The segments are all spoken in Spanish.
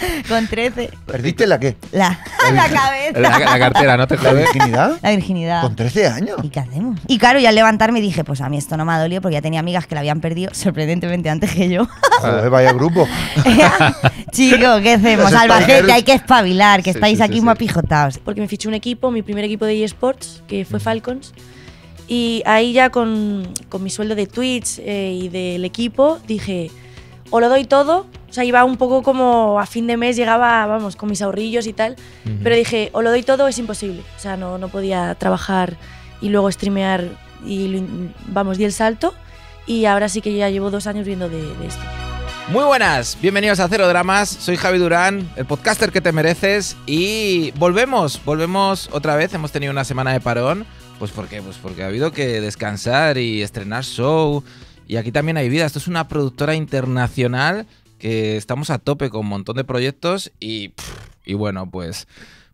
Con 13. ¿Perdiste la qué? La, cabeza. La, cartera, ¿no te jodas? ¿La virginidad? La virginidad. ¿Con 13 años? ¿Y qué hacemos? Y claro, ya al levantarme dije, pues a mí esto no me ha dolido porque ya tenía amigas que la habían perdido sorprendentemente antes que yo. Joder, vaya grupo. Chico, ¿qué hacemos? Albacete, hay que espabilar, que estáis aquí muy apijotados. Porque me fiché un equipo, mi primer equipo de eSports, que fue Falcons. Y ahí ya con, mi sueldo de Twitch eh, y del equipo dije o lo doy todo, o sea, iba un poco como a fin de mes, llegaba, vamos, con mis ahorrillos y tal, pero dije, o lo doy todo es imposible, o sea, no, no podía trabajar y luego streamear y, vamos, di el salto y ahora sí que ya llevo dos años viendo de, esto. Muy buenas, bienvenidos a Cero Dramas, soy Javi Durán, el podcaster que te mereces y volvemos, volvemos otra vez, hemos tenido una semana de parón, pues porque, pues porque ha habido que descansar y estrenar show, y aquí también hay vida. Esto es una productora internacional que estamos a tope con un montón de proyectos y, bueno, pues...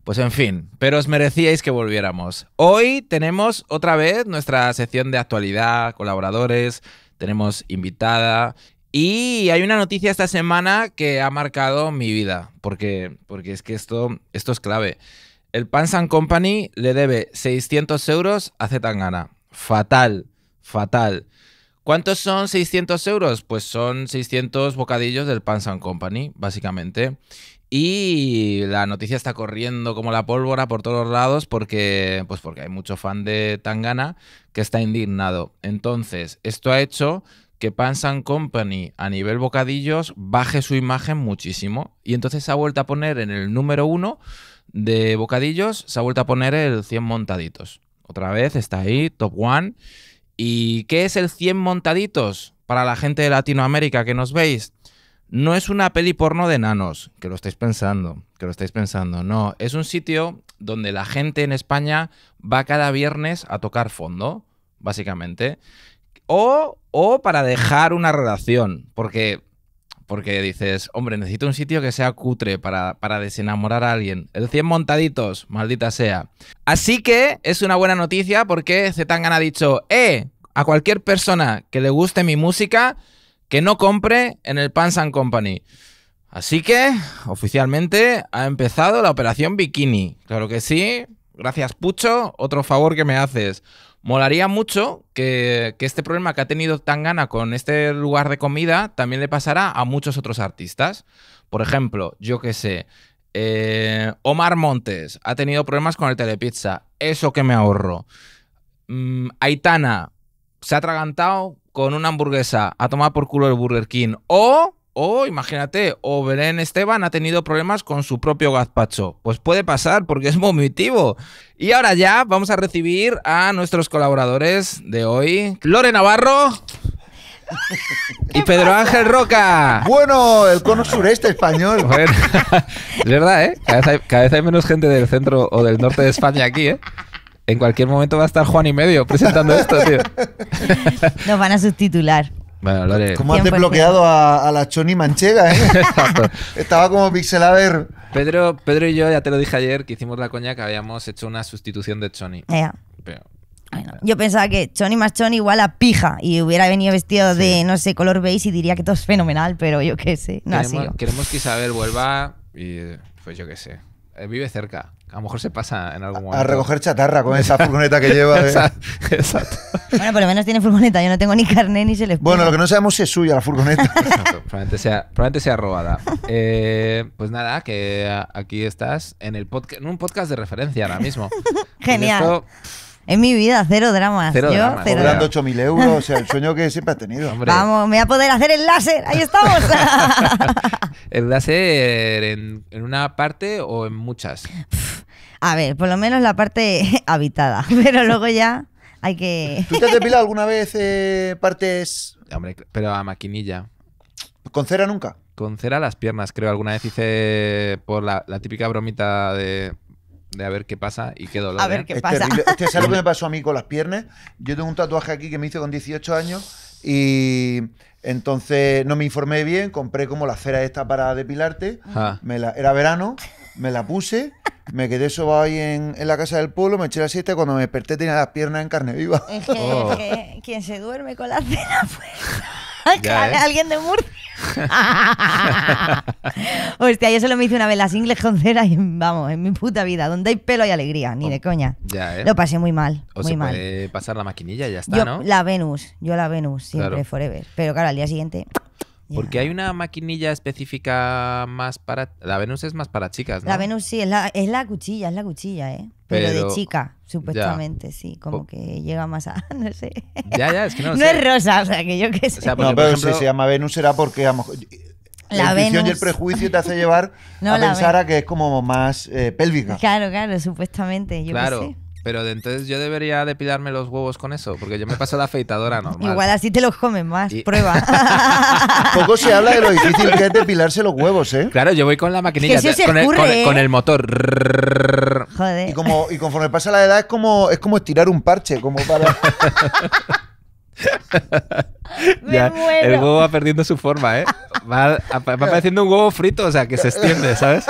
Pues en fin, pero os merecíais que volviéramos. Hoy tenemos otra vez nuestra sección de actualidad, colaboradores, tenemos invitada y hay una noticia esta semana que ha marcado mi vida, porque, porque es que esto, esto es clave. El Pans Company le debe 600 euros a Zetangana. Fatal, fatal. ¿Cuántos son 600 euros? Pues son 600 bocadillos del Pans Company, básicamente. Y la noticia está corriendo como la pólvora por todos lados porque, pues porque hay mucho fan de Tangana que está indignado. Entonces, esto ha hecho que Pans Company a nivel bocadillos baje su imagen muchísimo. Y entonces se ha vuelto a poner en el número uno de bocadillos, se ha vuelto a poner el 100 montaditos. Otra vez está ahí, top one. ¿Y qué es el 100 montaditos para la gente de Latinoamérica que nos veis? No es una peli porno de nanos, que lo estáis pensando, que lo estáis pensando, no, es un sitio donde la gente en España va cada viernes a tocar fondo, básicamente, o, o para dejar una relación, porque porque dices, hombre, necesito un sitio que sea cutre para, para, desenamorar a alguien. El 100 montaditos, maldita sea. Así que es una buena noticia porque Zetangana ha dicho, ¡eh! a cualquier persona que le guste mi música que no compre en el Panzan Company. Así que, oficialmente, ha empezado la operación Bikini. Claro que sí. Gracias, Pucho. Otro favor que me haces. Molaría mucho que, este problema que ha tenido Tangana con este lugar de comida también le pasara a muchos otros artistas. Por ejemplo, yo que sé, eh, Omar Montes ha tenido problemas con el Telepizza. Eso que me ahorro. Mm, Aitana, se ha atragantado con una hamburguesa ha tomado por culo el Burger King. O, o imagínate, o Belén Esteban ha tenido problemas con su propio gazpacho. Pues puede pasar porque es vomitivo. Y ahora ya vamos a recibir a nuestros colaboradores de hoy. Lore Navarro. y Pedro Ángel Roca. Bueno, el cono sureste español. es verdad, ¿eh? cada vez hay menos gente del centro o del norte de España aquí, ¿eh? En cualquier momento va a estar Juan y medio presentando esto, tío. Nos van a sustitular. Bueno, has desbloqueado a, la Choni Manchega, eh? Estaba como pixel ver. Pedro, Pedro y yo, ya te lo dije ayer, que hicimos la coña que habíamos hecho una sustitución de Choni. yo pensaba que Choni más Choni igual a pija y hubiera venido vestido de, no sé, color beige y diría que todo es fenomenal, pero yo qué sé, no queremos, Queremos que Isabel vuelva y pues yo qué sé, eh, vive cerca. A lo mejor se pasa en algún momento. A recoger chatarra con esa furgoneta que lleva. ¿eh? Exacto. Bueno, por lo menos tiene furgoneta. Yo no tengo ni carnet ni se les Bueno, lo que no sabemos si es suya la furgoneta. Probablemente sea, probablemente sea robada. Eh, pues nada, que aquí estás en, el podcast, en un podcast de referencia ahora mismo. Genial. Pues en mi vida, cero dramas. Cero Yo, dramas. Cobrando 8.000 euros, o sea, el sueño que siempre has tenido. Vamos, me voy a poder hacer el láser, ahí estamos. ¿El láser en, en una parte o en muchas? A ver, por lo menos la parte habitada, pero luego ya hay que... ¿Tú te has depilado alguna vez eh, partes... Hombre, pero a maquinilla. ¿Con cera nunca? Con cera las piernas, creo. Alguna vez hice por la, típica bromita de a ver qué pasa y qué dolor. A ver ¿eh? qué pasa. Este, ¿Sabes lo que me pasó a mí con las piernas? Yo tengo un tatuaje aquí que me hice con 18 años y entonces no me informé bien, compré como la cera esta para depilarte, ah. era verano, me la puse me quedé sobado ahí en, la casa del pueblo, me eché la siesta cuando me desperté tenía las piernas en carne viva. ¿Quién oh. quien se duerme con la cena, pues. Alguien de Murcia. Hostia, yo solo me hice una vez las ingles con cera y vamos, en mi puta vida, donde hay pelo y alegría, ni oh, de coña. Eh. Lo pasé muy mal. muy mal. pasar la maquinilla y ya está, ¿no? La Venus, yo la Venus, siempre, forever. Pero claro, al día siguiente. Porque hay una maquinilla específica más para... La Venus es más para chicas, ¿no? La Venus sí, es la, es la cuchilla, es la cuchilla, ¿eh? Pero, de chica, supuestamente, sí. Como que llega más a... No sé. Ya, ya, es que no sé. No es rosa, o sea, que yo qué sé. O sea, no, pero si se llama Venus será porque... a mejor la, la y el prejuicio te hace llevar a pensar a que es como más eh, pélvica. Claro, claro, supuestamente. Yo claro. sé. Pero de entonces yo debería depilarme los huevos con eso, porque yo me paso la afeitadora normal. Igual así te los comes más, prueba. Poco se habla de lo difícil que es depilarse los huevos, ¿eh? Claro, yo voy con la maquinilla, con, el, ¿eh? motor. Joder. Y, como, y conforme pasa la edad es como, es como estirar un parche, como para... ya, el huevo va perdiendo su forma, ¿eh? Va, va apareciendo un huevo frito, o sea, que se extiende, ¿sabes?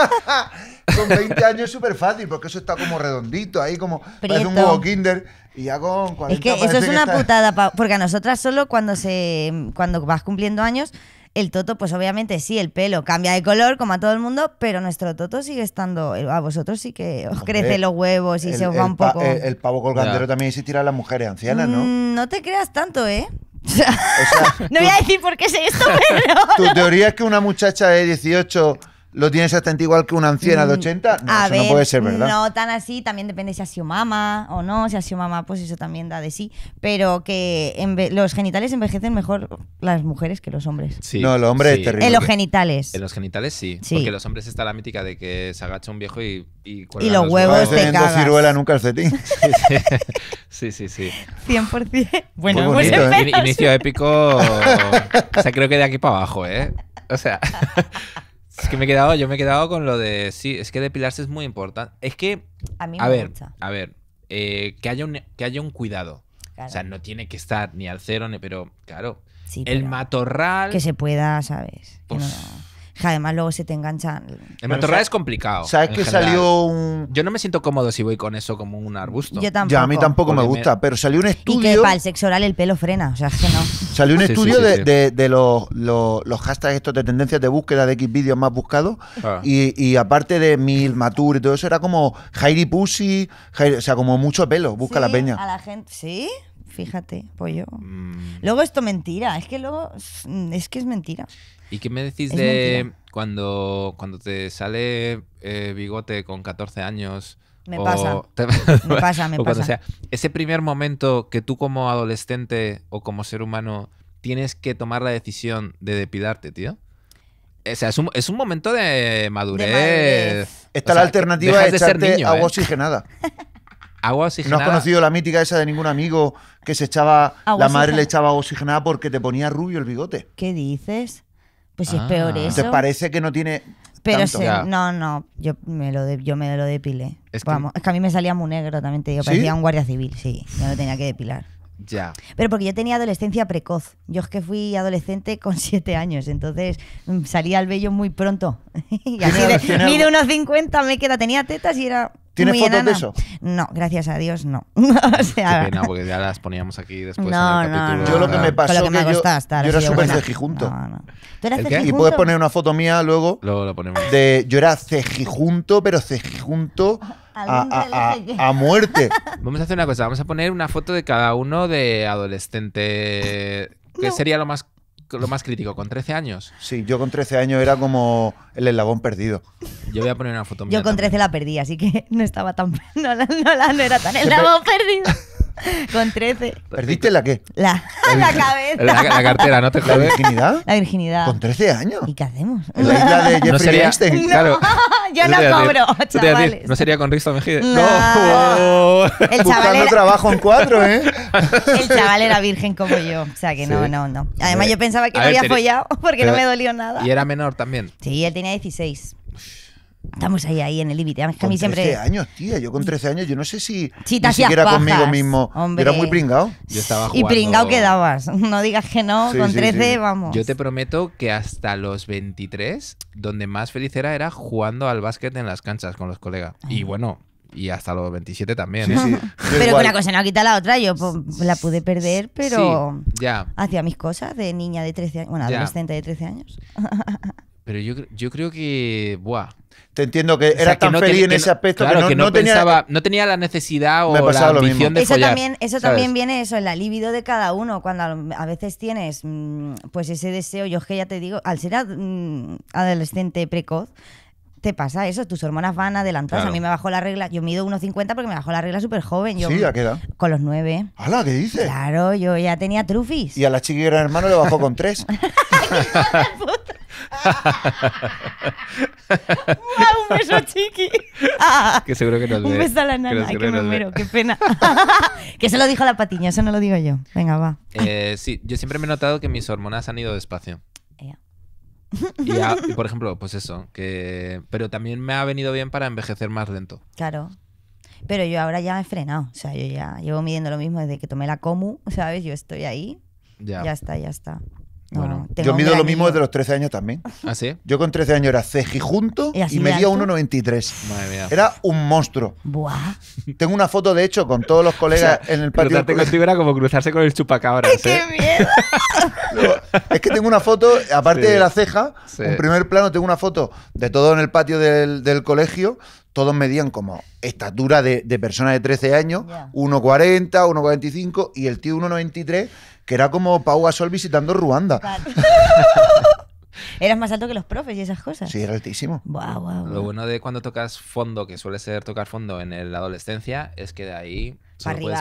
con 20 años es súper fácil, porque eso está como redondito ahí, como es un huevo kinder. Y ya con 40 Es que eso es una putada, porque a nosotras solo cuando, se, cuando vas cumpliendo años el toto, pues obviamente sí, el pelo cambia de color como a todo el mundo, pero nuestro toto sigue estando, eh, a vosotros sí que os crece los huevos y se os va un poco. el, pavo colgandero también existirá a las mujeres ancianas, ¿no? Mm, no te creas tanto, ¿eh? no voy a decir por qué sé esto, pero... Tu teoría es que una muchacha de 18 lo tienes exactamente igual que una anciana de 80, mm. no, a ver, no puede ser, ¿verdad? No tan así, también depende si ha sido mamá o no, si ha sido mamá, pues eso también da de sí, pero que los genitales envejecen mejor las mujeres que los hombres. Sí, no, los hombres es terrible. En los genitales. En los genitales sí, sí, porque los hombres está la mítica de que se agacha un viejo y... Y, y los, huevos de cagas. ciruela en un calcetín. Sí, sí, sí. 100%. Bueno, Muy bonito, ¿eh? Inicio épico, o sea, creo que de aquí para abajo, ¿eh? O sea que me he quedado, yo me he quedado con lo de, sí, es que depilarse es muy importante. Es que, a, mí me a ver, gusta. a ver, eh, que, haya un, que haya un cuidado. O sea, no tiene que estar ni al cero, pero claro, el matorral... Que se pueda, ¿sabes? Pues además luego se te enganchan. En Matorral es complicado. ¿Sabes que salió un. Yo no me siento cómodo si voy con eso como un arbusto. Yo tampoco. Ya, a mí tampoco me gusta, pero salió un estudio. Y que para el sexo oral el pelo frena, o sea, es que no. Salió un estudio de, los, hashtags estos de tendencias de búsqueda de X vídeos más buscados. Ah. Y, y, aparte de Mil, mature y todo eso, era como Jairi Pussy, o sea, como mucho pelo, busca la peña. A la gente, ¿sí? Fíjate, pollo. Pues mm. Luego esto mentira, es que luego mm, es que es mentira. ¿Y qué me decís de cuando, cuando te sale eh, bigote con 14 años? Me pasa. me pasa, me pasa. O ese primer momento que tú como adolescente o como ser humano tienes que tomar la decisión de depilarte, tío. O sea, es un, momento de madurez. Está la alternativa de, echarte ¿eh? agua ¿eh? nada? ¿No has conocido la mítica esa de ningún amigo que se echaba, la madre le echaba oxigenada porque te ponía rubio el bigote? ¿Qué dices? Pues si es peor ah. eso. ¿Te parece que no tiene. Pero no, no, yo me lo, yo me lo depilé. Es que- a mí me salía muy negro, también te digo, parecía un guardia civil, sí, me lo tenía que depilar. Ya. Pero porque yo tenía adolescencia precoz. Yo es que fui adolescente con siete años, entonces mm, salía al vello muy pronto. y así de, mide unos 50 me queda. Tenía tetas y era. ¿Tienes fotos de eso? No, gracias a Dios, no. o sea, Qué pena, porque ya las poníamos aquí después yo lo que me pasó. que, yo, era súper cejijunto. ¿Tú eras Y puedes poner una foto mía luego. Luego ponemos. De, yo era cejijunto, pero cejijunto a, a, muerte. Vamos a hacer una cosa, vamos a poner una foto de cada uno de adolescente. Que sería lo más lo más crítico, con 13 años. Sí, yo con 13 años era como el eslabón perdido. Yo voy a poner una foto mía. Yo con 13 la perdí, así que no estaba tan. No, era tan eslabón perdido. Con 13. ¿Perdiste la qué? La, la cabeza. La, cartera, ¿no te ¿La virginidad? La virginidad. ¿Con 13 años? ¿Y qué hacemos? la isla de no sería, Einstein. claro. Yo no cobro, chavales. ¿No sería con Risto Mejide? No. El chaval trabajo en cuatro, ¿eh? El chaval era virgen como yo. O sea que no, no, no. Además eh, yo pensaba que no había follado porque no me dolió nada. ¿Y era menor también? Sí, él tenía 16. Estamos ahí, ahí en el límite. Es siempre. 13 años, tía. Yo con 13 años, yo no sé si. ni siquiera conmigo mismo. era muy pringado. Yo estaba jugando... Y pringado quedabas. No digas que no. con 13, vamos. Yo te prometo que hasta los 23, donde más feliz era, era jugando al básquet en las canchas con los colegas. Y bueno, y hasta los 27 también. Sí, ¿eh? pero una cosa no quita la otra, yo la pude perder, pero ya. hacía mis cosas de niña de 13 años, bueno, adolescente de 13 años. Pero yo, yo creo que. Buah. Te entiendo que era tan feliz en ese aspecto que, no, tenía, no tenía la necesidad o la ambición de eso También, eso también viene eso, en la libido de cada uno, cuando a veces tienes mm, pues ese deseo, yo es que ya te digo, al ser mm, adolescente precoz, te pasa eso, tus hormonas van adelantadas. A mí me bajó la regla, yo mido 1,50 porque me bajó la regla súper joven. Yo, sí, ya queda. Con los 9. ¡Hala, qué dices! Claro, yo ya tenía trufis. Y a la chiquilla hermano le bajó con 3. wow, un beso chiqui. que seguro que no nos Un beso a la nana. Que Ay, que me qué pena. que se lo dijo la patiña, eso no lo digo yo. Venga, va. Eh, sí, yo siempre me he notado que mis hormonas han ido despacio. Y, por ejemplo, pues eso, que pero también me ha venido bien para envejecer más lento. Claro. Pero yo ahora ya he frenado, o sea, yo ya llevo midiendo lo mismo desde que tomé la Comu, ¿sabes? Yo estoy ahí. ya está, ya está yo mido lo mismo desde los 13 años también. ¿Ah, Yo con 13 años era cejijunto y, y medía 1,93. Era un monstruo. Buah. Tengo una foto, de hecho, con todos los colegas en el patio. Cruzarte contigo era como cruzarse con el chupacabra ¡Qué ¿eh? es que tengo una foto, aparte de la ceja, en primer plano tengo una foto de todo en el patio del, colegio, todos medían como estatura de, personas de 13 años, 1,40, 1,45 y el tío 1,93 que era como Pau Sol visitando Ruanda. Eras más alto que los profes y esas cosas. Sí, era altísimo. Lo bueno de cuando tocas fondo, que suele ser tocar fondo en la adolescencia, es que de ahí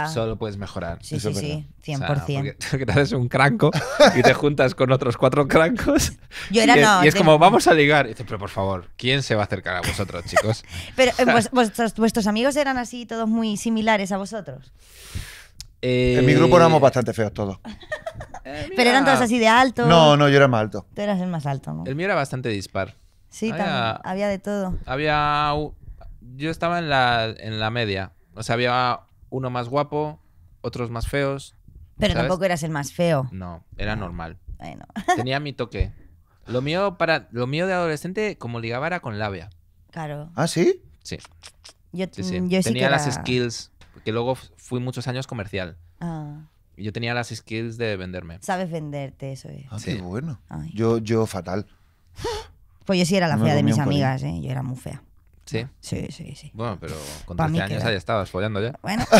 solo, puedes, mejorar. Sí, sí, sí, 100%. O porque te haces un cranco y te juntas con otros cuatro crancos. Yo era y, no. Y es como, vamos a ligar. Y dices, pero por favor, ¿quién se va a acercar a vosotros, chicos? pero, eh, ¿vuestros, ¿vuestros amigos eran así todos muy similares a vosotros? Eh, en mi grupo éramos bastante feos todos. Pero eran todos así de alto. No, no, yo era más alto. Tú eras el más alto, ¿no? El mío era bastante dispar. Sí, había, también. Había de todo. Había. Yo estaba en la, en la media. O sea, había uno más guapo, otros más feos. Pero tampoco eras el más feo. No, era normal. Tenía mi toque. Lo mío, para, lo mío de adolescente, como ligaba, era con labia. Claro. ¿Ah, sí? Sí. Yo, Tenía las skills porque luego fui muchos años comercial. Ah. Yo tenía las skills de venderme. Sabes venderte, eso es. Ah, bueno. Yo, yo fatal. Pues yo sí era la fea de mis amigas, ¿eh? Yo era muy fea. ¿Sí? Sí, sí, sí. Bueno, pero con 13 años ahí estabas follando ya. Bueno,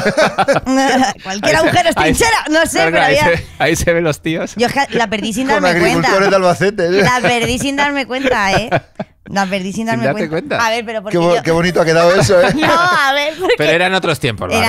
cualquier agujero es trinchera. No sé, pero ahí, se, ahí, se, ven los tíos. Yo la perdí sin darme cuenta. De Albacete, ¿eh? La perdí sin darme cuenta, ¿eh? La perdí sin darme cuenta. A ver, qué, bonito ha quedado eso, ¿eh? no, a ver, Pero eran otros tiempos, no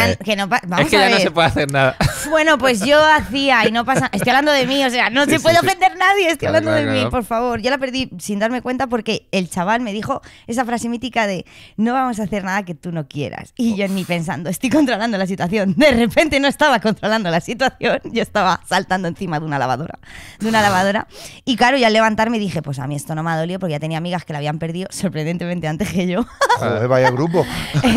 Es que ya no se puede hacer nada. Bueno, pues yo hacía y no pasa... Estoy hablando de mí, o sea, no se puede ofender nadie. Estoy hablando de mí, por favor. Yo la perdí sin darme cuenta porque el chaval me dijo esa frase mítica de no vamos a hacer nada que tú no quieras. Y yo ni pensando, estoy controlando la situación. De repente no estaba controlando la situación, yo estaba saltando encima de una lavadora. De una lavadora. Y claro, y al levantarme dije, pues a mí esto no me ha dolido porque ya tenía amigas que la habían perdido sorprendentemente antes que yo. vaya grupo.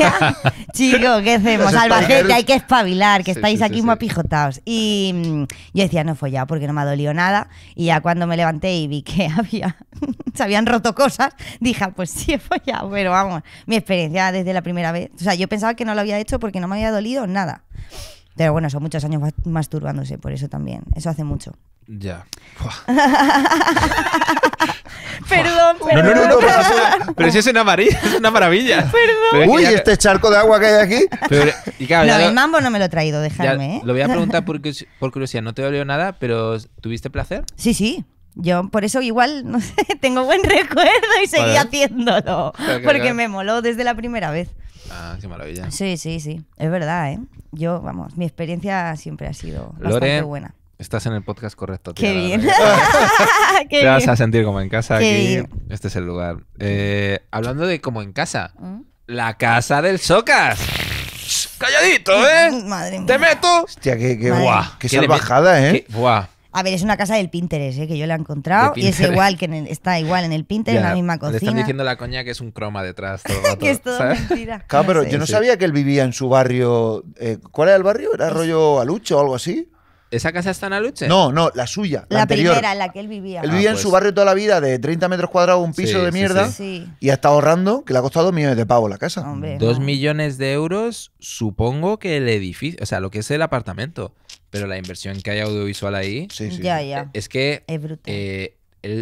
Chicos, ¿qué hacemos? Albacete, hay que espabilar, que estáis aquí muy apijotados. Y mm, yo decía, no fue ya, porque no me ha dolido nada. Y ya cuando me levanté y vi que había, se habían roto cosas, dije, ah, pues sí, fue ya. pero vamos, mi experiencia desde la primera vez. O sea, yo pensaba que no lo había hecho porque no me había dolido nada. Pero bueno, son muchos años masturbándose, por eso también. Eso hace mucho. Ya. perdón, perdón. No, pero, si es una, maravilla, es una maravilla. Perdón. Uy, este charco de agua que hay aquí. y el mambo no me lo he traído, Déjame ¿eh? Lo voy a preguntar por, curiosidad. No te dolió nada, pero ¿tuviste placer? Sí, sí. Yo por eso igual, no tengo buen recuerdo y seguí haciéndolo. porque me moló desde la primera vez. Ah, qué maravilla. Sí, sí, sí. Es verdad, ¿eh? Yo, vamos, mi experiencia siempre ha sido bastante buena. Estás en el podcast correcto. qué bien. Te vas a sentir como en casa Este es el lugar. Eh, hablando de como en casa, ¿Mm? la casa del Socas. Calladito, ¿eh? Madre mía. Te meto. Hostia, qué, guau, qué salvajada, ¿eh? buah. A ver, es una casa del Pinterest, ¿eh? que yo la he encontrado. Y es igual que está igual en el Pinterest, en la misma cocina. Le están diciendo la coña que es un croma detrás. Todo, que es mentira. Claro, pero yo no sabía que él vivía en su barrio. Eh, ¿Cuál era el barrio? ¿Era rollo Alucho o algo así? ¿Esa casa está en Aluche? No, no, la suya. La, primera, en la que él vivía. Él vivía ah, en su pues. barrio toda la vida, de 30 metros cuadrados, un piso de mierda. Y ha estado ahorrando, que le ha costado millones de pavos la casa. Dos millones de euros, supongo que el edificio, o sea, lo que es el apartamento. Pero la inversión que hay audiovisual ahí. Ya, ya. Es que. Es brutal. Eh,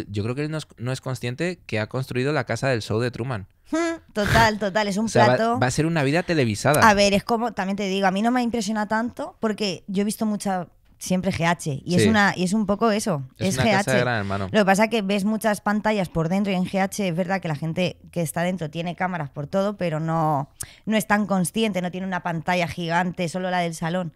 yo creo que él no es, consciente que ha construido la casa del show de Truman. Hm, total, total, es un plato. Va, va, a ser una vida televisada. A ver, es como, también te digo, a mí no me impresiona tanto porque yo he visto mucha siempre GH. Y, es una, y es un poco eso. Es, GH. gran Lo que pasa es que ves muchas pantallas por dentro y en GH es verdad que la gente que está dentro tiene cámaras por todo, pero no, no es tan consciente, no tiene una pantalla gigante, solo la del salón.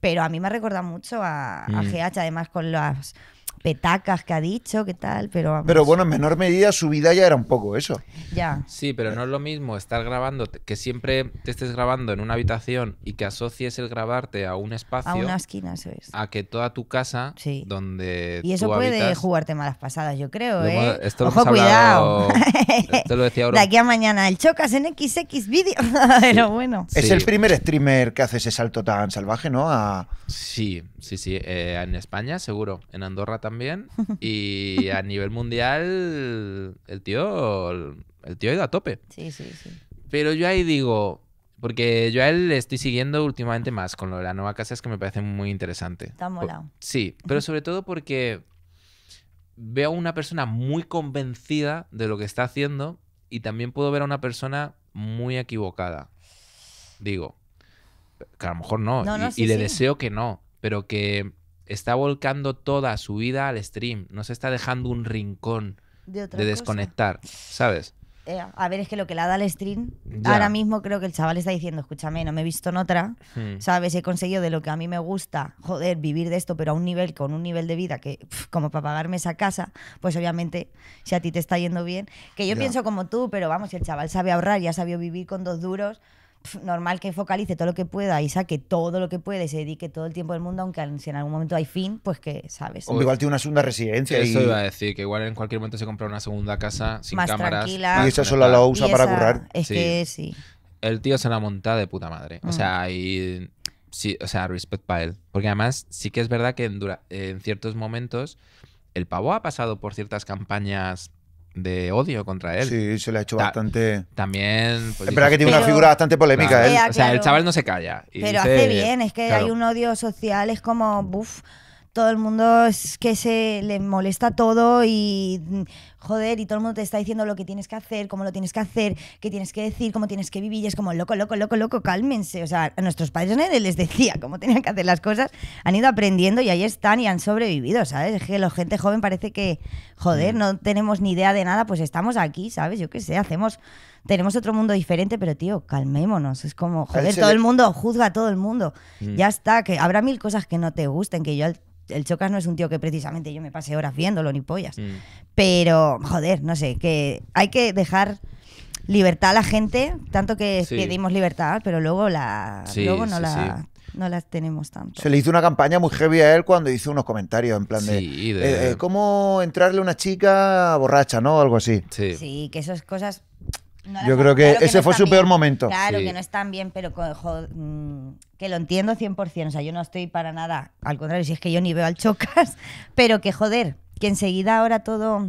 Pero a mí me ha mucho a, a mm. GH, además con las petacas que ha dicho, qué tal, pero Pero bueno, en menor medida su vida ya era un poco eso. Ya. Sí, pero no es lo mismo estar grabando, que siempre te estés grabando en una habitación y que asocies el grabarte a un espacio. A una esquina, A que toda tu casa, sí. donde. Y eso puede jugarte malas pasadas, yo creo, ¿eh? Esto Ojo, cuidado. esto lo decía ahora. De aquí a mañana, el chocas en XX vídeo. pero bueno. Es el primer streamer que hace ese salto tan salvaje, ¿no? A... Sí, sí, sí. Eh, en España, seguro. En Andorra también también. Y a nivel mundial, el tío, el tío ha ido a tope. Pero yo ahí digo, porque yo a él le estoy siguiendo últimamente más con lo de la nueva casa, es que me parece muy interesante. Está molado. Sí, pero sobre todo porque veo a una persona muy convencida de lo que está haciendo y también puedo ver a una persona muy equivocada. Digo, que a lo mejor no, y, le deseo que no, pero que está volcando toda su vida al stream, no se está dejando un rincón de, desconectar, ¿sabes? Eh, a ver, es que lo que le da al stream, ahora mismo creo que el chaval está diciendo, escúchame, no me he visto en otra, hmm. ¿sabes? He conseguido de lo que a mí me gusta, joder, vivir de esto, pero a un nivel, con un nivel de vida que, como para pagarme esa casa, pues obviamente, si a ti te está yendo bien, que yo pienso como tú, pero vamos, si el chaval sabe ahorrar, ya sabió vivir con dos duros, normal que focalice todo lo que pueda y saque todo lo que puede y se dedique todo el tiempo del mundo, aunque si en algún momento hay fin, pues que sabes. O igual tiene una segunda residencia. Eso iba a decir, que igual en cualquier momento se compra una segunda casa sin más cámaras. Tranquila. Y esa sola la usa para currar. Es que sí. El tío se la monta de puta madre. O mm. sea, y. Sí, o sea, respect para él. Porque además, sí que es verdad que en ciertos momentos el pavo ha pasado por ciertas campañas de odio contra él. Sí, se le ha hecho bastante. También. Pues, es que tiene una figura bastante polémica. O sea, el chaval no se calla. pero hace bien, es que hay un odio social, es como. Buf, todo el mundo es que se le molesta todo y joder, y todo el mundo te está diciendo lo que tienes que hacer, cómo lo tienes que hacer, qué tienes que decir, cómo tienes que vivir, y es como, loco, loco, loco, loco, cálmense. O sea, a nuestros padres nadie les decía cómo tenían que hacer las cosas, han ido aprendiendo y ahí están y han sobrevivido, ¿sabes? Es que la gente joven parece que, joder, mm. no tenemos ni idea de nada, pues estamos aquí, ¿sabes? Yo qué sé, hacemos tenemos otro mundo diferente, pero tío, calmémonos. Es como, joder, todo el mundo juzga a todo el mundo. Mm. Ya está, que habrá mil cosas que no te gusten, que yo el, Chocas no es un tío que precisamente yo me pase horas viéndolo ni pollas. Mm. Pero joder, no sé, que hay que dejar libertad a la gente, tanto que, pedimos libertad, pero luego, la, luego no la las tenemos tanto. Se le hizo una campaña muy heavy a él cuando hizo unos comentarios en plan de, eh, eh, cómo entrarle a una chica borracha, ¿no? Algo así. Sí, que esas cosas... Yo creo que, ese fue su peor momento. Claro, que no están bien, pero mm, que lo entiendo 100%. O sea, yo no estoy para nada. Al contrario, si es que yo ni veo al chocas, pero que joder, que enseguida ahora todo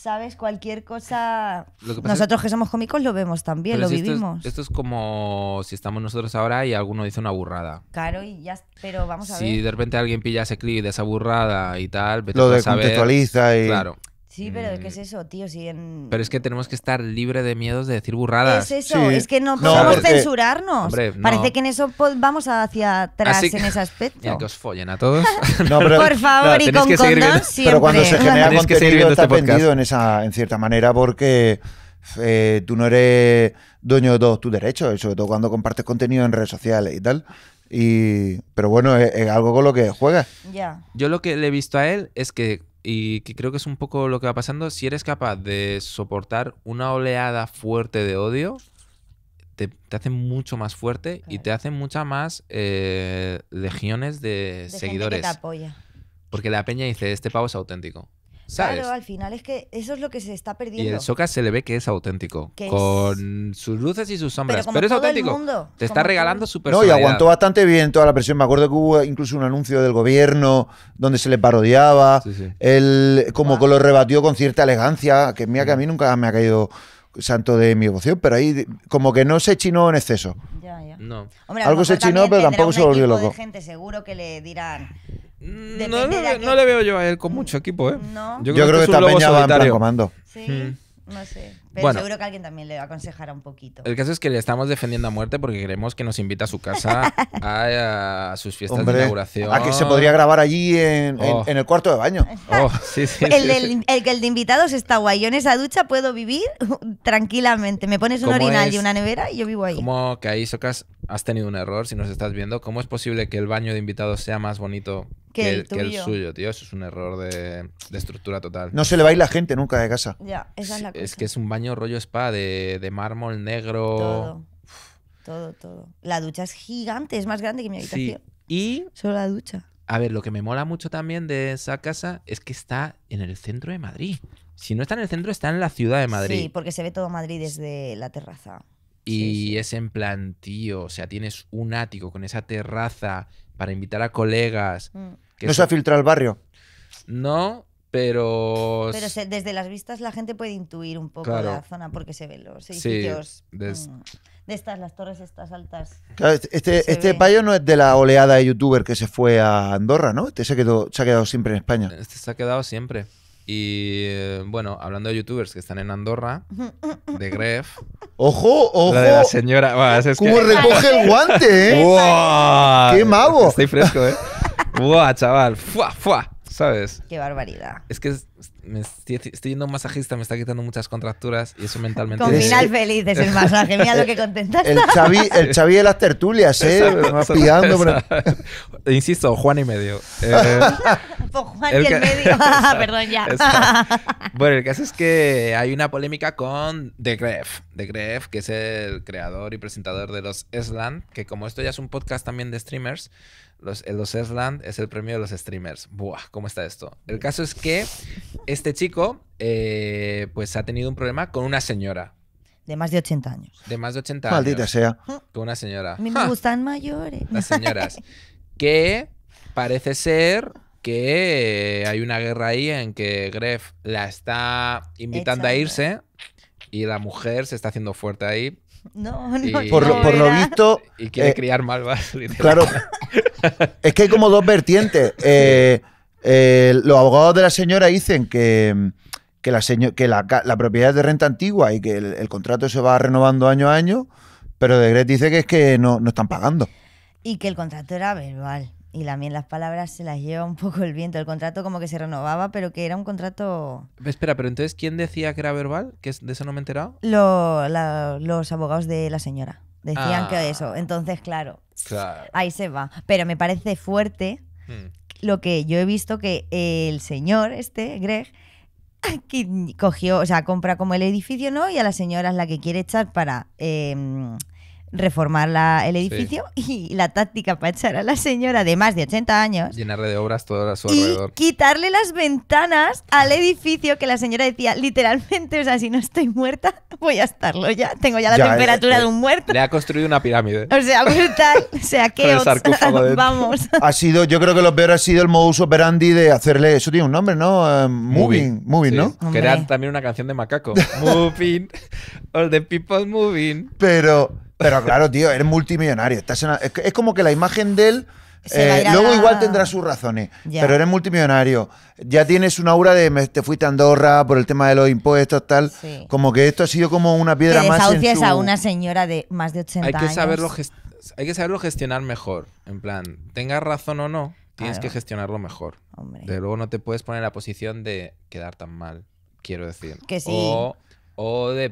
¿sabes? Cualquier cosa. nosotros que somos cómicos lo vemos también, lo vivimos. Esto es, como si estamos nosotros ahora y alguno dice una burrada. Claro, y ya. Pero vamos a ver. Si de repente alguien pilla ese clip de esa burrada y tal, lo descontextualiza y. Claro. Sí, pero ¿qué es mm. eso, tío? Si Pero es que tenemos que estar libre de miedos de decir burradas. Es eso, es que no, podemos censurarnos. Parece que en eso pues, vamos hacia atrás en ese aspecto. que os follen a todos. Por favor, y con condón siempre. Pero cuando se genera contenido está vendido este en, esa, en cierta manera porque... Eh, tú no eres dueño de todos tus derechos, sobre todo cuando compartes contenido en redes sociales y tal. Y, pero bueno, es, algo con lo que juegas. Yo lo que le he visto a él es que y que creo que es un poco lo que va pasando, si eres capaz de soportar una oleada fuerte de odio, te, hace mucho más fuerte y te hace mucha más eh, legiones de, seguidores. Porque la peña dice, este pavo es auténtico. Claro, al final es que eso es lo que se está perdiendo. Y el Soca se le ve que es auténtico. con sus luces y sus sombras. Pero, es auténtico. te está regalando su personalidad. No, y aguantó bastante bien toda la presión. Me acuerdo que hubo incluso un anuncio del gobierno donde se le parodiaba. Él como que lo rebatió con cierta elegancia. Que mira que a mí nunca me ha caído santo de mi emoción, pero ahí como que no se chinó en exceso. Ya, ya. No. Algo se chinó, pero tampoco se volvió loco. De gente seguro que le dirán, no, le, veo yo a él con mucho equipo, ¿eh? Yo creo, que, está peñado en comando. Sí. No sé. Pero seguro que alguien también le aconsejará un poquito. El caso es que le estamos defendiendo a muerte porque queremos que nos invite a su casa a, sus fiestas de inauguración. A que se podría grabar allí en, oh. el cuarto de baño. Oh, el, el de invitados está guay. Yo en esa ducha puedo vivir tranquilamente. Me pones un orinal y una nevera y yo vivo ahí. ¿Cómo que ahí, Socas, has tenido un error si nos estás viendo? ¿Cómo es posible que el baño de invitados sea más bonito que, el, que suyo, tío. Eso es un error de, estructura total. No se le va a ir la gente nunca de casa. Ya, es que es un baño rollo spa de, mármol negro. Todo. Todo, todo. La ducha es gigante, es más grande que mi habitación. Sí. Y. Solo la ducha. A ver, lo que me mola mucho también de esa casa es que está en el centro de Madrid. Si no está en el centro, está en la ciudad de Madrid. Sí, porque se ve todo Madrid desde la terraza. Y es en plan, tío, o sea, tienes un ático con esa terraza para invitar a colegas. Mm. ¿No se ha filtrado el barrio? No, pero... Pero desde las vistas la gente puede intuir un poco la zona porque se ven los edificios. Mm, de estas, las torres estas altas. este este payo no es de la oleada de youtuber que se fue a Andorra, ¿no? Este se ha quedado siempre en España. Este se ha quedado siempre. Y eh, bueno, hablando de youtubers que están en Andorra, de Gref. ¡Ojo, ojo! La de la señora. ¿Cómo recoge el guante, eh? ¡Qué mago! Estoy fresco, eh. ¡Buah, chaval! ¡Fua, fua! ¿Sabes? Qué barbaridad. Es que estoy, yendo masajista, me está quitando muchas contracturas y eso mentalmente. Con final feliz es el masaje, mira lo que contenta. El Xavi, de las tertulias, ¿eh? Insisto, Juan y medio. Eh, pues Juan y el medio. Ah, perdón, ya. Bueno, el caso es que hay una polémica con The Gref. The Gref, que es el creador y presentador de los Esland, que como esto ya es un podcast también de streamers, los, eh, los Esland es el premio de los streamers. Buah, ¿cómo está esto? El caso es que este chico, eh, pues ha tenido un problema con una señora. De más de 80 años. De más de 80 años. Maldita sea. Con una señora. A mí me gustan mayores. Las señoras. que parece ser que hay una guerra ahí en que Gref la está invitando a irse y la mujer se está haciendo fuerte ahí no, no. Y, por, lo, por lo, visto. Y quiere eh, criar malvas. Claro. es que hay como dos vertientes. Eh, eh, los abogados de la señora dicen que, la, que la, propiedad es de renta antigua y que el, contrato se va renovando año a año, pero De Gret dice que es que no, no están pagando. Y que el contrato era verbal y también las palabras se las lleva un poco el viento. El contrato como que se renovaba, pero que era un contrato... Espera, pero entonces, ¿quién decía que era verbal? Que de eso no me he enterado. los abogados de la señora. Decían que ah. eso. Entonces, claro, ahí se va. Pero me parece fuerte hmm. lo que yo he visto que el señor, este, Greg, cogió, o sea, compra como el edificio, ¿no? Y a la señora es la que quiere echar para... Em, reformar el edificio y la táctica para echar a la señora de más de 80 años. Llenarle de obras todo a su y Quitarle las ventanas al edificio que la señora decía, literalmente, o sea, si no estoy muerta, voy a estarlo ya. Tengo ya la temperatura eh, de un eh, muerto. Le ha construido una pirámide. O sea, brutal. O sea, que vamos. Ha sido, yo creo que lo peor ha sido el modus operandi de hacerle, eso tiene un nombre, ¿no? Eh, moving. Moving, ¿no? Que era también una canción de macaco. moving. All the people moving. Pero pero claro, tío, eres multimillonario. es, como que la imagen de él. Eh, luego igual tendrá sus razones, pero eres multimillonario. Ya tienes una aura de te fuiste a Andorra por el tema de los impuestos, tal. Como que esto ha sido como una piedra más en desahucias a una señora de más de 80 que, años. hay que saberlo gestionar mejor. En plan, tengas razón o no, tienes que gestionarlo mejor. De luego no te puedes poner en la posición de quedar tan mal, quiero decir. Que sí. O, de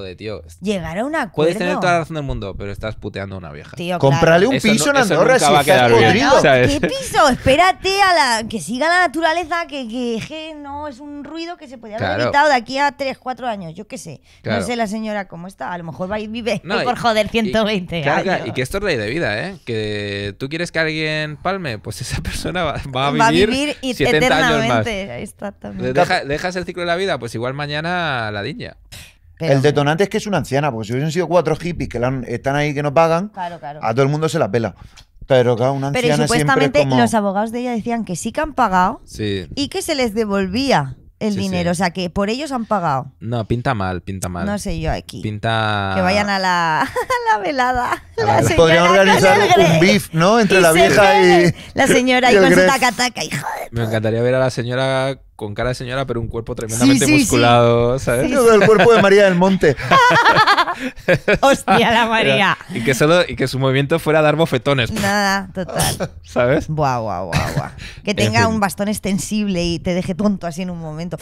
de tío. Llegar a un acuerdo. Puedes tener toda la razón del mundo, pero estás puteando a una vieja. Tío, Comprale un piso en Andorra si estás podrido. ¿Qué piso? Espérate a la, que siga la naturaleza, que, que, no es un ruido que se podría haber evitado de aquí a 3, 4 años. Yo qué sé. No sé la señora cómo está. A lo mejor va a vive no, por joder 120 y, años. y que esto es ley de vida, ¿eh? Que tú quieres que alguien palme, pues esa persona va, a, vivir va a vivir, 70 eternamente. Años más. dejas el ciclo de la vida, pues igual mañana la diña el detonante es que es una anciana, porque si hubiesen sido cuatro hippies que están ahí que no pagan, a todo el mundo se la pela. Pero claro, una Pero supuestamente los abogados de ella decían que sí que han pagado y que se les devolvía el dinero, o sea que por ellos han pagado. No, pinta mal, pinta mal. No sé yo aquí. Pinta. Que vayan a la, velada. podrían organizar un beef, ¿no? Entre la vieja y. La señora y con su tacataca, hijo de Me encantaría ver a la señora con cara de señora, pero un cuerpo tremendamente musculado, el cuerpo de María del Monte. Hostia, la María. y, que y su movimiento fuera dar bofetones. Nada, total. ¿Sabes? Buah, guau, guau, buah. Que tenga un bastón extensible y te deje tonto así en un momento.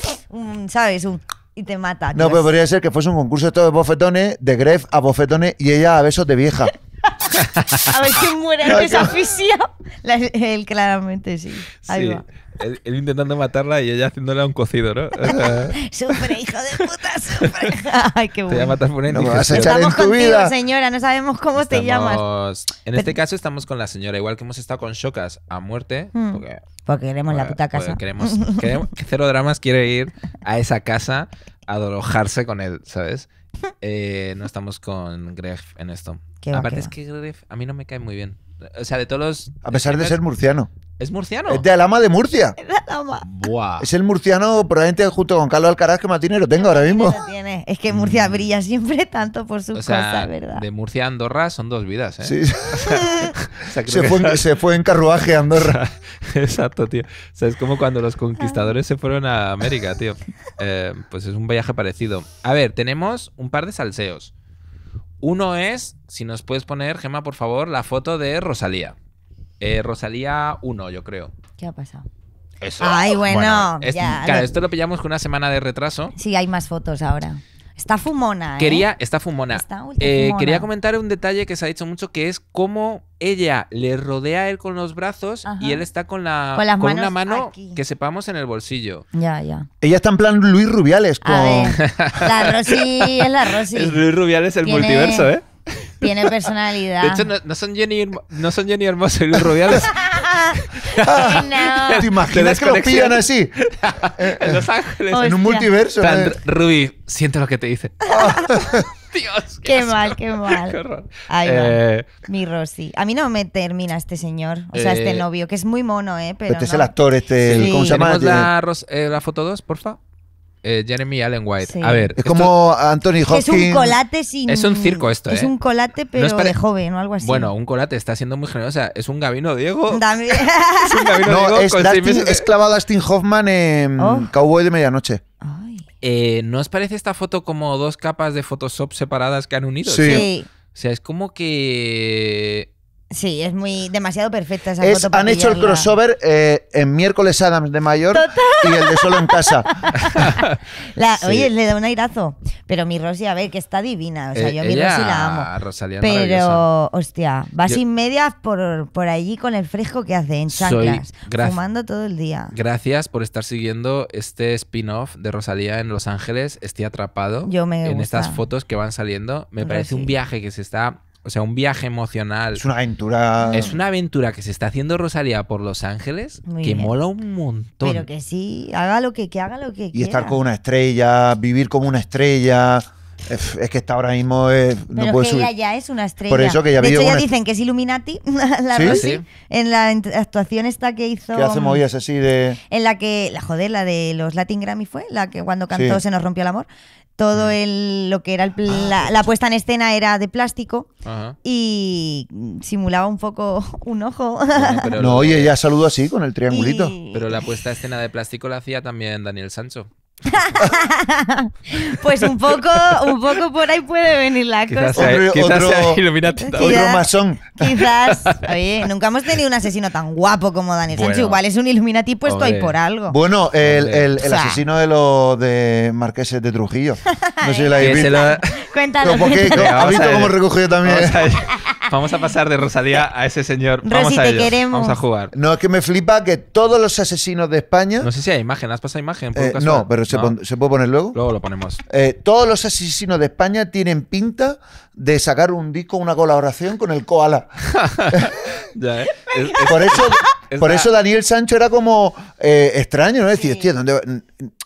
¿Sabes? y te mata. No, pero podría ser que fuese un concurso de todos bofetones, de Gref a bofetones y ella a besos de vieja. A ver quién muere en esa La- Él claramente sí. Sí, él, intentando matarla y ella haciéndole un cocido, ¿no? hijo de puta, super Ay, qué te voy a matar por una en Estamos contigo, señora. No sabemos cómo te llamas. En este caso estamos con la señora, igual que hemos estado con Shocas a muerte, mm. porque queremos la puta casa. queremos, queremos- Cero Dramas quiere ir a esa casa a dolojarse con él, ¿sabes? Eh, no estamos con Gref en esto. Aparte es que Gref a mí no me cae muy bien. O sea, de todos los... A pesar de ser murciano. ¿Es murciano? Es de Alama de Murcia. Es de Buah. Es el murciano, probablemente junto con Carlos Alcaraz, que más lo tengo ahora mismo. Es que Murcia mm. brilla siempre tanto por su o ¿verdad? De Murcia a Andorra son dos vidas, ¿eh? Sí. se, fue en, carruaje a Andorra. Exacto, tío. O sea, es como cuando los conquistadores se fueron a América, tío. Eh, pues es un viaje parecido. A ver, tenemos un par de salseos. Uno es, si nos puedes poner, Gema, por favor, la foto de Rosalía. Eh, Rosalía 1, yo creo. ¿Qué ha pasado? Eso. Ay, bueno. claro, esto lo pillamos con una semana de retraso. Sí, hay más fotos ahora. Está fumona. ¿eh? Quería, eh, fumona. Quería comentar un detalle que se ha dicho mucho, que es cómo ella le rodea a él con los brazos y él está con la con, una mano que sepamos en el bolsillo. Ya, ya. Ella está en plan Luis Rubiales con... la Rosy la Rosy. Luis Rubiales el multiverso, ¿eh? Tiene personalidad. De hecho, no, son, Jenny, no son Hermoso y Luis Rubiales. no. ¿Te imaginas que lo pillan así? en Los Ángeles. En un multiverso. ¿eh? Rubi, siente lo que te dice. Ah. Dios. Qué, mal, qué mal. Ay, eh, Mi Rosy. A mí no me termina este señor, o sea, este eh, novio, que es muy mono, ¿eh? Pero este es el actor, este. ¿Cómo se llama? La, la foto 2, porfa? Eh, Jeremy Allen White. A ver. Es como Anthony Hopkins. Es un colate sin. Es un circo esto, Es ¿eh? un colate, pero de joven o algo así. Bueno, un colate está siendo muy sea, Es un Gabino Diego. También. es un Gabino Es, es a Hoffman en oh. Cowboy de Medianoche. Eh, ¿No os parece esta foto como dos capas de Photoshop separadas que han unido? sí. O sea, es como que Sí, es muy demasiado perfecta esa es, foto Han hecho el crossover eh, en miércoles Adams de mayor y el de solo en casa. Oye, le da un airazo. Pero mi Rosy, a ver, que está divina. O sea, eh, yo a mi Rosy la amo. pero, hostia, vas yo, sin medias por, allí con el fresco que hace en chanclas, fumando todo el día. Gracias por estar siguiendo este spin-off de Rosalía en Los Ángeles. Estoy atrapado en estas fotos que van saliendo. Me parece un viaje que se está o sea, un viaje emocional. Es una aventura. Es una aventura que se está haciendo Rosalía por Los Ángeles que mola un montón. Pero que sí, haga lo que, que haga lo que Y estar con una estrella, vivir como una estrella. Es, que está ahora mismo eh, es, Pero que ella ya es una estrella. Por eso que ya de hecho, ya dicen que es Illuminati, la ¿Sí? en la actuación esta que hizo. Que hace movidas así de. En la que, la joder, la de los Latin Grammy fue, la que cuando cantó se nos rompió el amor todo mm. el, lo que era ah, la, puesta en escena era de plástico y simulaba un poco un ojo. no, oye, ya saludo así con el triangulito. Pero la puesta en escena de plástico la hacía también Daniel Sancho. pues un poco, un poco por ahí puede venir la cosa. quizás otro, Illuminati. Otro, masón. Quizás. Oye, nunca hemos tenido un asesino tan guapo como Daniel bueno. Sancho. Igual es un Illuminati puesto ahí por algo. Bueno, el, el, asesino de los de Marqueses de Trujillo. No sé si la habéis visto. Cuéntanos. Porque, cuéntanos. Vamos, también. Vamos a, pasar de Rosalía a ese señor. Vamos a te Vamos a jugar. No, es que me flipa que todos los asesinos de España. No sé si hay imagen, ¿has pasado imagen? Eh, no, pero se, puede poner luego. Luego lo ponemos. Eh, todos los asesinos de España tienen pinta de sacar un disco, una colaboración con el Koala. ya, ¿eh? por eso. Por eso Daniel Sancho era como eh, extraño, ¿no? Decir, mm,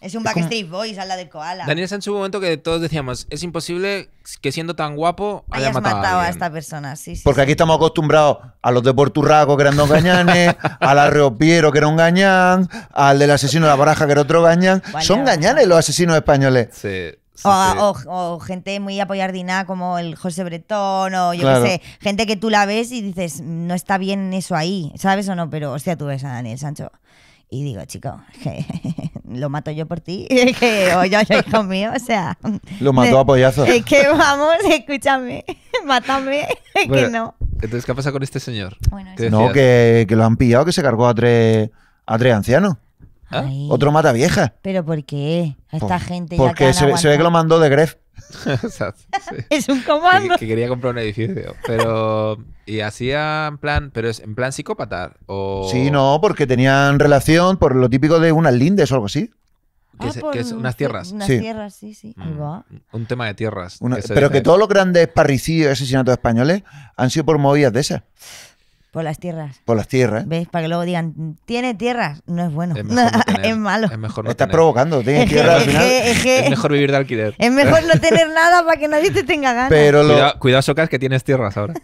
Es un Backstreet Boys a la de Koala. Daniel Sancho hubo un momento que todos decíamos, es imposible que siendo tan guapo haya Hayas matado, a, esta persona, sí, sí Porque aquí estamos acostumbrados a los de Porturraco, que eran dos gañanes, al arreopiero, que era un gañán, al del asesino de la baraja, que era otro gañán. Son gañanes los asesinos españoles. Sí. O, gente muy apoyardina como el José Bretón o yo qué sé, gente que tú la ves y dices, no está bien eso ahí, ¿sabes o no? Pero hostia, tú ves a Daniel Sancho y digo, chico, lo mato yo por ti, o oh, yo, yo, hijo mío, o sea. Lo mató a Es que vamos, escúchame, mátame, que no. Entonces, ¿qué pasa con este señor? Bueno, no, que, que, lo han pillado, que se cargó a tres, a tres ancianos. ¿Ah? Otro mata vieja. ¿Pero por qué? esta gente Porque se, ve- que lo mandó de Gref. Es un comando. que quería comprar un edificio. Pero. Y hacía en plan. Pero es en plan psicópata. O Sí, no, porque tenían relación por lo típico de unas lindes o algo así. Que, es unas tierras. Un tema de tierras. pero que todos los grandes parricidios y asesinatos españoles han sido por movidas de esas. Por las tierras. Por las tierras. ¿eh? ¿Ves? Para que luego digan, tiene tierras. No es bueno. Es, malo. Es mejor no Estás provocando, tiene tierras al final. Es, mejor vivir de alquiler. Es mejor no tener nada para que nadie te tenga ganas. Pero cuidado, Socas, que tienes tierras ahora.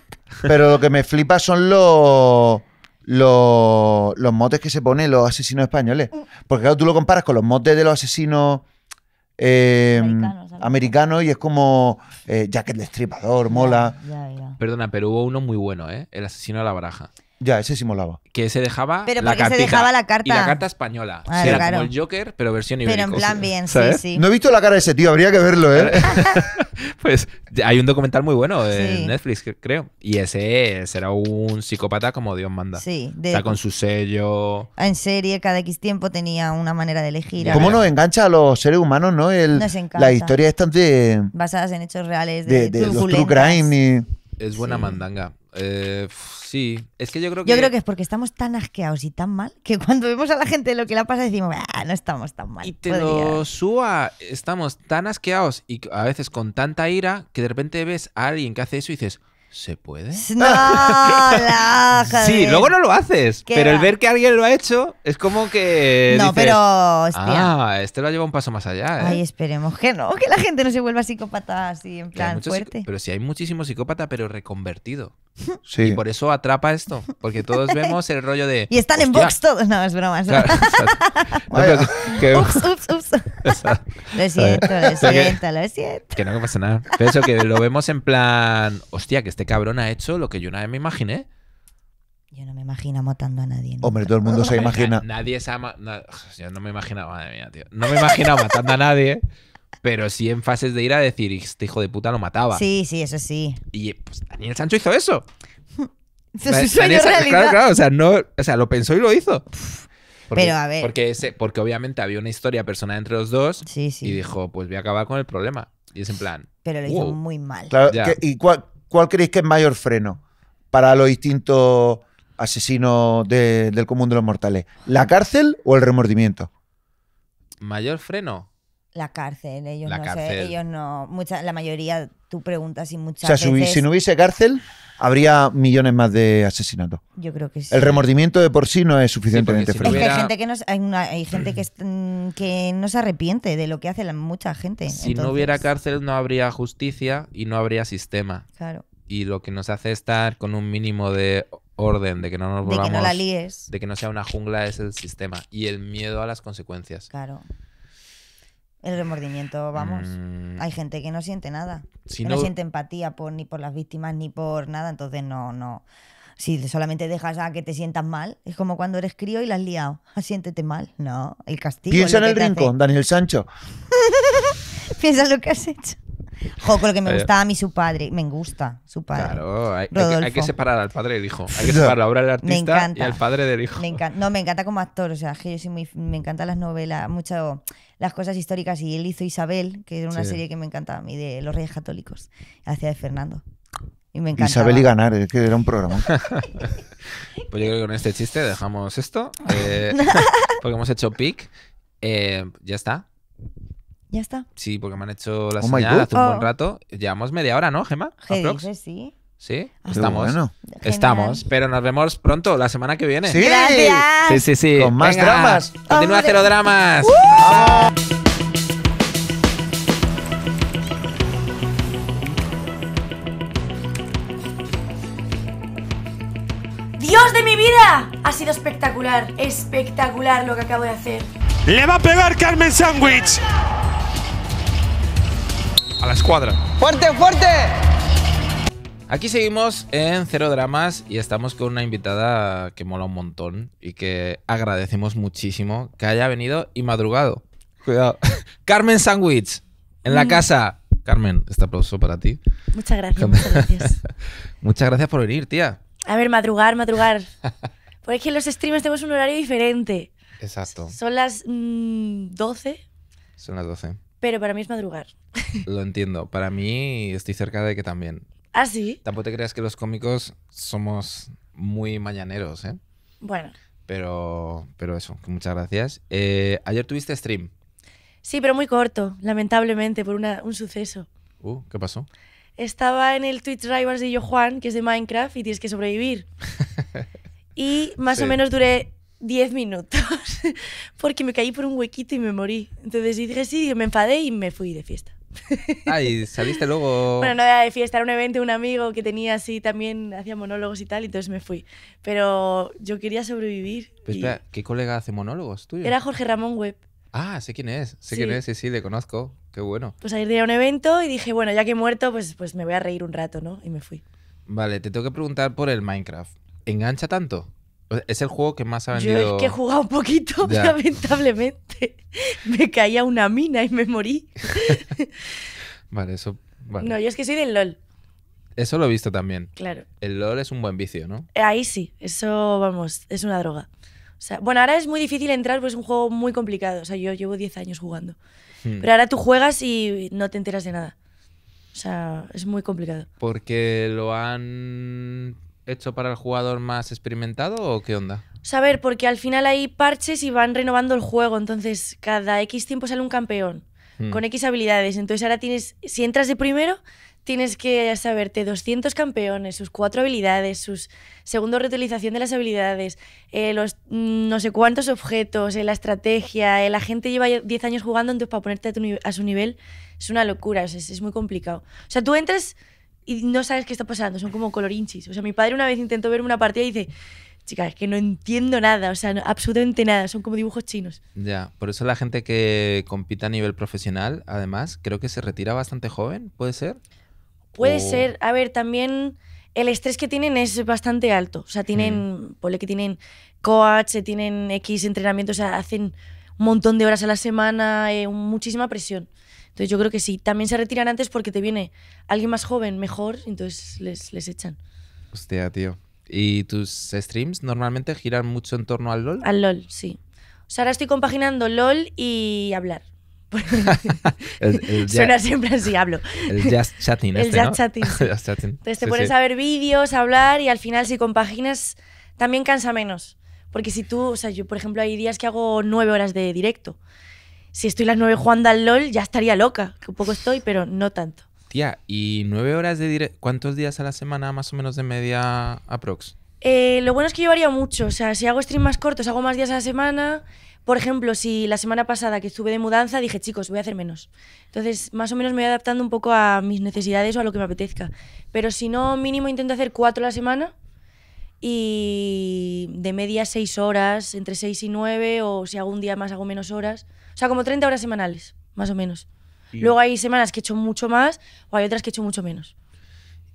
Pero lo que me flipa son los. Los, los motes que se ponen los asesinos españoles. Porque claro, tú lo comparas con los motes de los asesinos Em, americano, y es como eh, Jacket el Estripador, mola. Perdona, pero hubo uno muy bueno, ¿eh? El asesino de la baraja. Ya, ese sí molaba. Que se dejaba pero la se dejaba la carta. Y la carta española. Ah, era como el Joker, pero versión ibérica. Pero en plan bien, sí, ¿Eh? sí. No he visto la cara de ese tío, habría que verlo, ¿eh? pues hay un documental muy bueno en Netflix, creo. Y ese será un psicópata como Dios manda. Sí. con su sello. En serie, cada X tiempo tenía una manera de elegir. ¿Cómo nos engancha a los seres humanos, no? El, nos Las historias de... Basadas en hechos reales. De, true crime Es buena mandanga. Eh, sí, es que yo creo que... Yo creo que es porque estamos tan asqueados y tan mal que cuando vemos a la gente lo que le pasa decimos, ah, no estamos tan mal. Y te lo suba, estamos tan asqueados y a veces con tanta ira que de repente ves a alguien que hace eso y dices, ¿Se puede? Sí, luego no lo haces. Pero el ver que alguien lo ha hecho es como que. No, pero. Ah, este lo ha un paso más allá. ¿eh?". Ay, esperemos que no, que la gente no se vuelva psicópata así, en plan fuerte. Pero si hay muchísimo psicópata, pero reconvertido. Sí. Y por eso atrapa esto, porque todos vemos el rollo de... Y están en box todos. No, es broma. que... lo siento, lo siento, lo Que no me pasa nada. Pero eso que lo vemos en plan, hostia, que este cabrón ha hecho lo que yo una me imaginé. Yo no me imagino matando a nadie. Hombre, todo el mundo se imagina. Nadie se ama. Yo no me imaginaba, madre mía, tío. No me imaginaba matando a nadie. Pero sí en fases de ira decir, este hijo de puta lo mataba. Sí, sí, eso sí. Y pues Daniel Sancho hizo eso. claro, claro, o sea, lo pensó y lo hizo. pero a ver. Porque, obviamente había una historia personal entre los dos y dijo, pues voy a acabar con el problema. Y es en plan. Pero lo hizo muy mal. ¿Y cuál, creéis que es mayor freno para los distintos asesinos del común de los mortales? ¿La cárcel o el remordimiento? Mayor freno. La cárcel, ellos no sé, ellos no, mucha, la mayoría, tú preguntas y muchas O sea, si no hubiese cárcel, habría millones más de asesinatos. Yo creo que sí. El remordimiento de por sí no es suficientemente sí, hay gente mm, que no, se arrepiente de lo que hace mucha gente. Si no hubiera cárcel no habría justicia y no habría sistema. Claro. Y lo que nos hace estar con un mínimo de orden, de que no nos volvamos... De que no la líes. De que no sea una jungla es el sistema y el miedo a las consecuencias. Claro. El remordimiento, vamos. Mm. Hay gente que no siente nada. no... siente empatía por, ni por las víctimas ni por nada. Entonces, no, no. Si solamente dejas a que te sientas mal, es como cuando eres crío y la has liado. Ah, siéntete mal. No, el castigo. Piensa en el rincón, Daniel Sancho. Piensa lo que has hecho. Joder lo que me gustaba a mí su padre. Me gusta su padre. Claro, hay, que, separar al padre del hijo. Hay que separar la obra del artista y al padre del hijo. no, me encanta como actor. O sea, que yo soy muy, me encantan las novelas, mucho las cosas históricas. Y él hizo Isabel, que era una serie que me encantaba a mí de los Reyes Católicos. hacia de Fernando. Isabel y ganar, que era un programa. pues yo creo que con este chiste dejamos esto. Eh, porque hemos hecho pic. Eh, ya está. Ya está. Sí, porque me han hecho la oh señal hace un buen oh. rato. Llevamos media hora, ¿no, Gema? sí. Sí, estamos. Estamos, pero nos vemos pronto, la semana que viene. Sí, Gracias. sí, sí, sí. Con más dramas. Continúa Cero Dramas. Uh. ¡Dios de mi vida! Ha sido espectacular, espectacular lo que acabo de hacer. ¡Le va a pegar Carmen Sandwich! a la escuadra. ¡Fuerte, fuerte! Aquí seguimos en Cero Dramas y estamos con una invitada que mola un montón y que agradecemos muchísimo que haya venido y madrugado. Cuidado. Carmen Sandwich, en la mm. casa. Carmen, este aplauso para ti. Muchas gracias, muchas gracias. muchas gracias por venir, tía. A ver, madrugar, madrugar. Porque es que los streams tenemos un horario diferente. Exacto. Son las 12. Mm, son las 12 pero para mí es madrugar. Lo entiendo. Para mí estoy cerca de que también. ¿Ah, sí? Tampoco te creas que los cómicos somos muy mañaneros, ¿eh? Bueno. Pero, pero eso, muchas gracias. Eh, ayer tuviste stream. Sí, pero muy corto, lamentablemente, por un suceso. Uh, ¿qué pasó? Estaba en el Twitch Rivals de Yo Juan, que es de Minecraft, y tienes que sobrevivir. y más o menos duré 10 minutos porque me caí por un huequito y me morí. Entonces dije sí, me enfadé y me fui de fiesta. ah, y saliste luego. Bueno, no era de fiesta, era un evento, un amigo que tenía así también, hacía monólogos y tal, y entonces me fui. Pero yo quería sobrevivir. Pues espera, ¿qué colega hace monólogos tuyo? Era Jorge Ramón Webb. Ah, sé quién es, sé quién es, sí, le conozco, qué bueno. Pues ayer tenía un evento y dije, bueno, ya que he muerto, pues, pues me voy a reír un rato, ¿no? Y me fui. Vale, te tengo que preguntar por el Minecraft. ¿Engancha tanto? Es el juego que más ha vendido. Yo es que he jugado un poquito, lamentablemente. Me caía una mina y me morí. vale, eso. No, yo es que soy del LOL. Eso lo he visto también. Claro. El LOL es un buen vicio, ¿no? Ahí sí, eso, vamos, es una droga. bueno, ahora es muy difícil entrar porque es un juego muy complicado. O sea, yo llevo 10 años jugando. Hmm. Pero ahora tú juegas y no te enteras de nada. O sea, es muy complicado. Porque lo han hecho para el jugador más experimentado o qué onda? Saber, porque al final hay parches y van renovando el juego, entonces cada X tiempo sale un campeón hmm. con X habilidades, entonces ahora tienes, si entras de primero, tienes que saberte 200 campeones, sus cuatro habilidades, sus segundo reutilización de las habilidades, eh, los mm, no sé cuántos objetos, eh, la estrategia, eh, la gente lleva 10 años jugando, entonces para ponerte a, su nivel es una locura, es, es muy complicado. O sea, tú entras y no sabes qué está pasando, son como colorinchis. O sea, mi padre una vez intentó ver una partida y dice, chicas, es que no entiendo nada, o sea, absolutamente nada, son como dibujos chinos. Ya, por eso la gente que compite a nivel profesional, además, creo que se retira bastante joven, ¿puede ser? Puede ser, a ver, también el estrés que tienen es bastante alto, o sea, tienen, por mm. ponle que tienen coach, eh, tienen X entrenamientos, o hacen un montón de horas a la semana, eh, muchísima presión. Entonces yo creo que sí. También se retiran antes porque te viene alguien más joven, mejor, entonces les, les echan. Hostia, tío. ¿Y tus streams normalmente giran mucho en torno al LOL? Al LOL, sí. O sea, ahora estoy compaginando LOL y hablar. Suena siempre así, hablo. El just chatting. este, ¿no? chatting. Entonces te pones a ver vídeos, a hablar y al final si compaginas también cansa menos. Porque si tú, o sea, yo por ejemplo hay días que hago nueve horas de directo si estoy las nueve jugando al LOL, ya estaría loca. Que un poco estoy, pero no tanto. Tía, ¿y nueve horas de ¿Cuántos días a la semana más o menos de media aprox? Eh, lo bueno es que yo varía mucho. O sea, si hago stream más cortos, hago más días a la semana. Por ejemplo, si la semana pasada que estuve de mudanza dije, chicos, voy a hacer menos. Entonces, más o menos me voy adaptando un poco a mis necesidades o a lo que me apetezca. Pero si no, mínimo intento hacer cuatro a la semana y de media seis horas, entre seis y nueve, o si hago un día más, hago menos horas. O sea, como 30 horas semanales, más o menos. Luego hay semanas que he hecho mucho más o hay otras que he hecho mucho menos.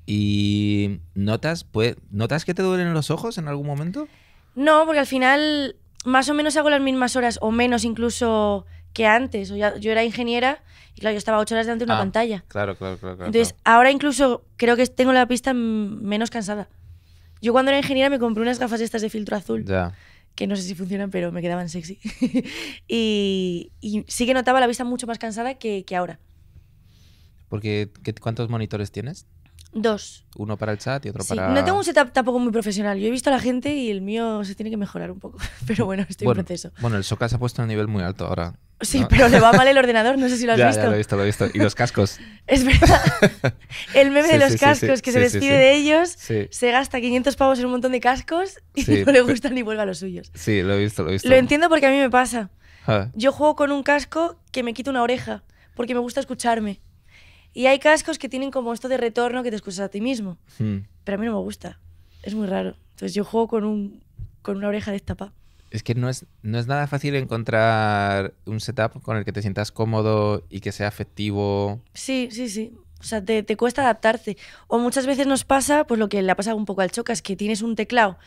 ¿Y notas, pues, notas que te duelen los ojos en algún momento? No, porque al final más o menos hago las mismas horas o menos incluso que antes. O ya, yo era ingeniera y claro, yo estaba ocho horas delante de una ah, pantalla. Claro, claro, claro. Entonces, ahora incluso creo que tengo la pista menos cansada. Yo cuando era ingeniera me compré unas gafas estas de filtro azul. Ya que no sé si funcionan, pero me quedaban sexy. y, sí que notaba la vista mucho más cansada que, ahora. Porque, ¿qué, ¿cuántos monitores tienes? Dos. Uno para el chat y otro sí. No tengo un setup tampoco muy profesional. Yo he visto a la gente y el mío se tiene que mejorar un poco. Pero bueno, estoy en proceso. Bueno, el Soca se ha puesto a un nivel muy alto ahora. Sí, pero le va mal el ordenador, no sé si lo has visto. Ya, lo he visto, lo he visto. Y los cascos. es verdad. El meme de los cascos, que se despide de ellos, se gasta 500 pavos en un montón de cascos y no le gustan ni vuelve a los suyos. Sí, lo he visto, lo he visto. Lo entiendo porque a mí me pasa. Ah. Yo juego con un casco que me quita una oreja porque me gusta escucharme. Y hay cascos que tienen como esto de retorno que te escuchas a ti mismo. Hmm. Pero a mí no me gusta. Es muy raro. Entonces yo juego con, un, con una oreja destapada es que no es, no es nada fácil encontrar un setup con el que te sientas cómodo y que sea efectivo. Sí, sí, sí. O sea, te, cuesta adaptarte. O muchas veces nos pasa, pues lo que le ha pasado un poco al Choca, es que tienes un teclado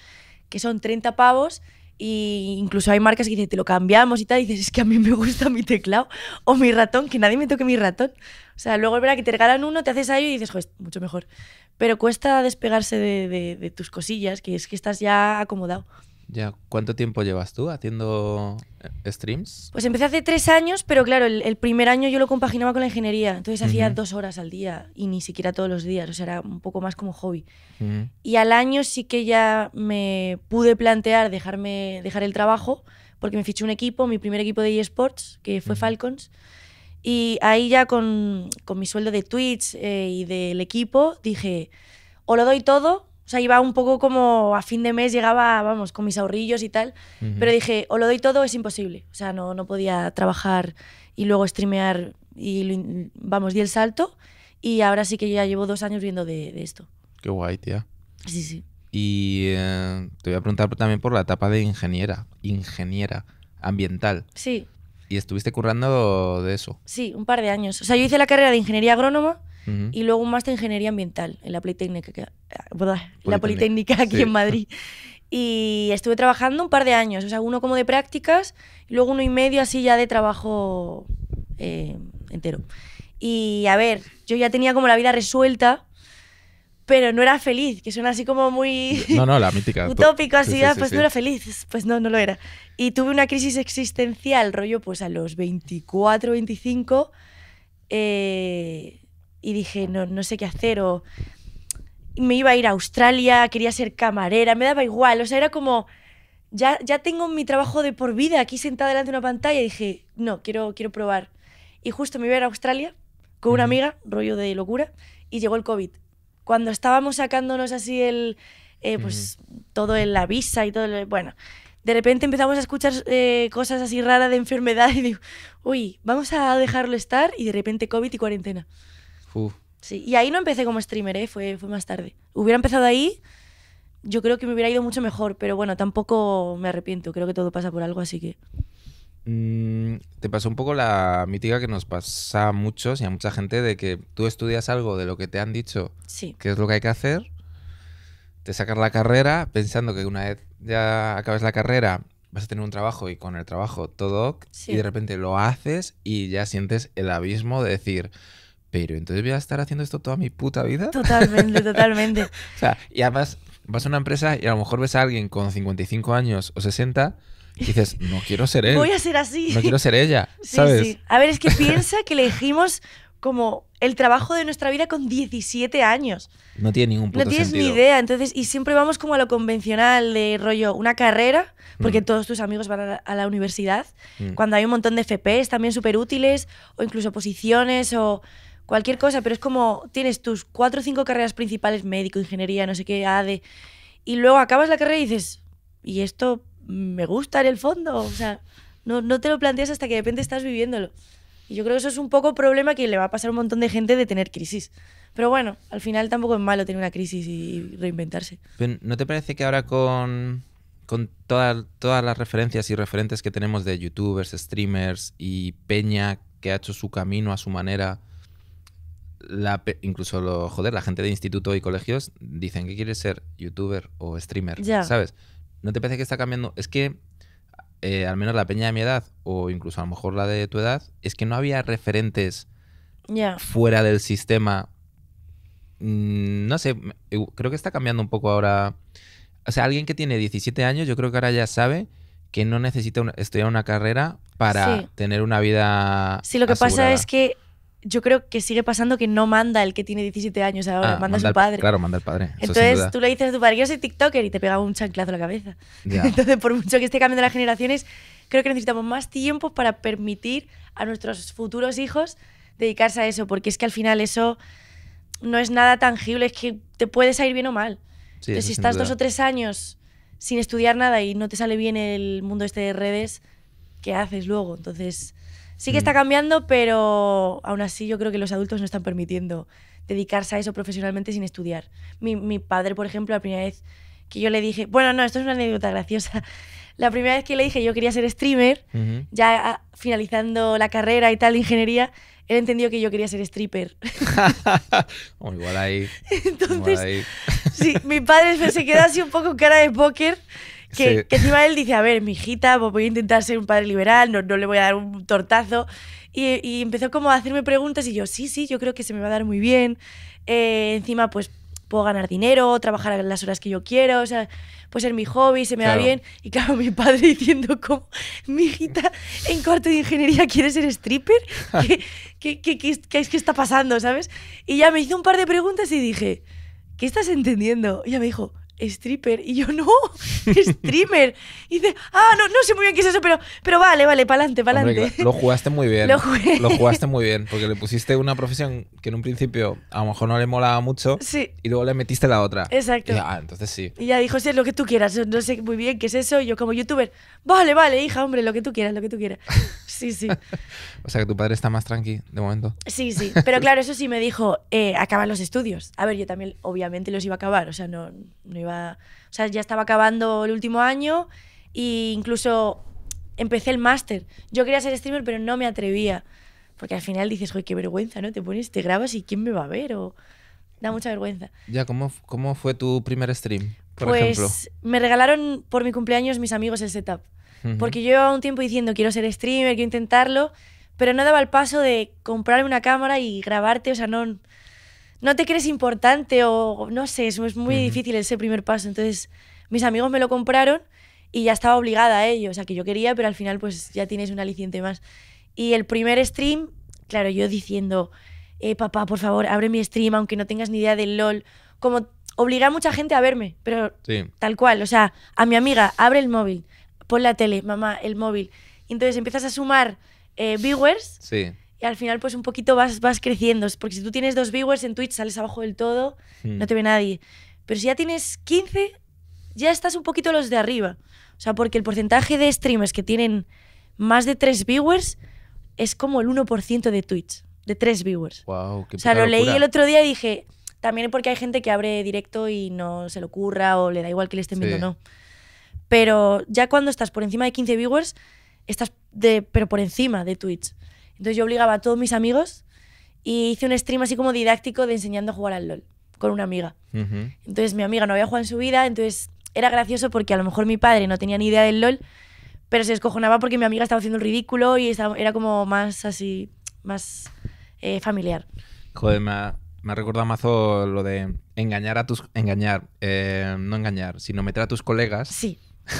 que son 30 pavos y incluso hay marcas que dicen, te lo cambiamos y tal, y dices, es que a mí me gusta mi teclado o mi ratón, que nadie me toque mi ratón. O sea, luego es verdad que te regalan uno, te haces a ello y dices, joder, mucho mejor. Pero cuesta despegarse de tus cosillas, que es que estás ya acomodado. Ya, ¿cuánto tiempo llevas tú haciendo eh, streams? Pues empecé hace tres años, pero claro, el, primer año yo lo compaginaba con la ingeniería, entonces hacía dos horas al día y ni siquiera todos los días, o sea, era un poco más como hobby. Y al año sí que ya me pude plantear dejarme, dejar el trabajo, porque me fiché un equipo, mi primer equipo de eSports, que fue Falcons, y ahí ya con, con mi sueldo de Twitch eh, y del equipo dije, o lo doy todo o sea, iba un poco como a fin de mes, llegaba, vamos, con mis ahorrillos y tal. Pero dije, o lo doy todo, es imposible. O sea, no, no podía trabajar y luego streamear y, vamos, di el salto. Y ahora sí que ya llevo dos años viendo de, esto. Qué guay, tía. Sí, sí. Y eh, te voy a preguntar también por la etapa de ingeniera, ingeniera ambiental. Sí. ¿Y estuviste currando de eso? Sí, un par de años. O sea, yo hice la carrera de ingeniería agrónoma y luego un máster en ingeniería ambiental en la Politécnica, que, ah, La Politécnica aquí en Madrid. Y estuve trabajando un par de años, o sea, uno como de prácticas y luego uno y medio así ya de trabajo eh, entero. Y a ver, yo ya tenía como la vida resuelta, pero no era feliz, que suena así como muy... No, no, la mítica. Pues, utópico, así, ah, pues no era feliz, pues no, no lo era. Y tuve una crisis existencial, rollo, pues a los 24, 25, eh, y dije, no, no sé qué hacer o me iba a ir a Australia, quería ser camarera, me daba igual, o sea, era como, ya, ya tengo mi trabajo de por vida aquí sentada delante de una pantalla, y dije, no, quiero, quiero probar. Y justo me iba a ir a Australia con una amiga, rollo de locura, y llegó el COVID. Cuando estábamos sacándonos así el, eh, pues, todo el, la visa y todo, el, bueno, de repente empezamos a escuchar eh, cosas así raras de enfermedad y digo, uy, vamos a dejarlo estar, y de repente COVID y cuarentena. Sí, y ahí no empecé como streamer, ¿eh? fue, fue más tarde. Hubiera empezado ahí, yo creo que me hubiera ido mucho mejor, pero bueno, tampoco me arrepiento, creo que todo pasa por algo, así que... Mm, te pasó un poco la mítica que nos pasa a muchos y a mucha gente de que tú estudias algo de lo que te han dicho, que es lo que hay que hacer, te sacas la carrera pensando que una vez ya acabes la carrera vas a tener un trabajo y con el trabajo todo, y de repente lo haces y ya sientes el abismo de decir, pero entonces voy a estar haciendo esto toda mi puta vida. Totalmente, totalmente. o sea, y además vas a una empresa y a lo mejor ves a alguien con 55 años o 60 y dices, no quiero ser él. Voy a ser así. No quiero ser ella, ¿sabes? Sí, sí. A ver, es que piensa que elegimos como el trabajo de nuestra vida con 17 años. No tiene ningún puto No tienes ni idea, entonces, y siempre vamos como a lo convencional de rollo, una carrera, porque mm. todos tus amigos van a la, universidad, mm. cuando hay un montón de FPs también súper útiles, o incluso posiciones, o cualquier cosa, pero es como tienes tus cuatro o cinco carreras principales, médico, ingeniería, no sé qué, ADE, y luego acabas la carrera y dices, ¿y esto me gusta en el fondo? O sea, no, no te lo planteas hasta que de repente estás viviéndolo. Y yo creo que eso es un poco problema que le va a pasar a un montón de gente de tener crisis. Pero bueno, al final tampoco es malo tener una crisis y reinventarse. ¿No te parece que ahora con, con todas todas las referencias y referentes que tenemos de youtubers, streamers y peña que ha hecho su camino a su manera, la, incluso lo, joder, la gente de instituto y colegios dicen que quieres ser youtuber o streamer, ¿sabes? ¿No te parece que está cambiando? Es que eh, al menos la peña de mi edad, o incluso a lo mejor la de tu edad, es que no había referentes fuera del sistema. Mm, no sé, eh, creo que está cambiando un poco ahora. O sea, alguien que tiene 17 años, yo creo que ahora ya sabe que no necesita estudiar una carrera para tener una vida. Sí, lo que pasa es que yo creo que sigue pasando que no manda el que tiene 17 años ahora, ah, manda, su padre. Claro, manda el padre. Entonces tú le dices a tu padre, yo soy TikToker y te pega un chanclazo la cabeza. Entonces, por mucho que esté cambiando las generaciones, creo que necesitamos más tiempo para permitir a nuestros futuros hijos dedicarse a eso, porque es que al final eso no es nada tangible, es que te puedes salir bien o mal. Entonces, si estás dos o tres años sin estudiar nada y no te sale bien el mundo este de redes, ¿qué haces luego? Entonces, Sí que está mm. cambiando, pero aún así yo creo que los adultos no están permitiendo dedicarse a eso profesionalmente sin estudiar. Mi, mi, padre, por ejemplo, la primera vez que yo le dije, bueno, no, esto es una anécdota graciosa. La primera vez que le dije yo quería ser streamer, ya ah, finalizando la carrera y tal de ingeniería, él entendió que yo quería ser stripper. Oh, igual ahí. Entonces, sí, mi padre se quedó así un poco cara de póker que, encima él dice, a ver, mi hijita, pues voy a intentar ser un padre liberal, no, le voy a dar un tortazo. Y, empezó como a hacerme preguntas y yo, sí, sí, yo creo que se me va a dar muy bien. Eh, encima, pues puedo ganar dinero, trabajar las horas que yo quiero, o sea, puede ser mi hobby, se me va bien. Y claro, mi padre diciendo como mi hijita en cuarto de ingeniería quiere ser stripper, ¿Qué, qué, qué, qué, es que está pasando, sabes? Y ya me hizo un par de preguntas y dije, ¿qué estás entendiendo? Y ella me dijo, stripper. Y yo, no, streamer. Y dice, ah, no, no sé muy bien qué es eso, pero, pero vale, vale, pa'lante, pa'lante. Lo jugaste muy bien. Lo, jugaste muy bien, porque le pusiste una profesión que en un principio a lo mejor no le molaba mucho. Sí. Y luego le metiste la otra. Exacto. Y, ah, entonces sí. Y ya dijo, sí, es lo que tú quieras. No sé muy bien qué es eso. Y yo, como youtuber, vale, vale, hija, hombre, lo que tú quieras, lo que tú quieras. Sí, sí. o sea que tu padre está más tranqui de momento. Sí, sí. Pero claro, eso sí me dijo, eh, acaban los estudios. A ver, yo también, obviamente, los iba a acabar. O sea, no, iba o sea, ya estaba acabando el último año e incluso empecé el máster. Yo quería ser streamer, pero no me atrevía. Porque al final dices, joder, qué vergüenza, ¿no? Te pones, te grabas y ¿quién me va a ver? O da mucha vergüenza. Ya, ¿cómo, cómo fue tu primer stream? Por pues me regalaron por mi cumpleaños mis amigos el setup. Porque yo llevaba un tiempo diciendo, quiero ser streamer, quiero intentarlo, pero no daba el paso de comprarme una cámara y grabarte, o sea, no, no te crees importante o no sé, es, es muy difícil ese primer paso. Entonces, mis amigos me lo compraron y ya estaba obligada a ello, o sea, que yo quería, pero al final pues ya tienes un aliciente más. Y el primer stream, claro, yo diciendo, eh, papá, por favor, abre mi stream, aunque no tengas ni idea del LOL, como obligar a mucha gente a verme, pero tal cual, o sea, a mi amiga, abre el móvil, pon la tele, mamá, el móvil. Entonces empiezas a sumar eh, viewers. Sí al final pues un poquito vas, vas creciendo, porque si tú tienes dos viewers en Twitch sales abajo del todo, no hmm. te ve nadie. Pero si ya tienes 15, ya estás un poquito los de arriba. O sea, porque el porcentaje de streamers que tienen más de tres viewers es como el 1% de Twitch, de tres viewers. Wow, o sea, lo leí el otro día y dije, también porque hay gente que abre directo y no se le ocurra o le da igual que le estén viendo o no. Pero ya cuando estás por encima de 15 viewers, estás de, pero por encima de Twitch. Entonces yo obligaba a todos mis amigos y hice un stream así como didáctico de enseñando a jugar al LOL con una amiga. Entonces mi amiga no había jugado en su vida, entonces era gracioso porque a lo mejor mi padre no tenía ni idea del LOL, pero se descojonaba porque mi amiga estaba haciendo el ridículo y era como más así, más eh, familiar. Joder, me ha, me recordado mazo lo de engañar a tus... Engañar, eh, no engañar, sino meter a tus colegas. Sí.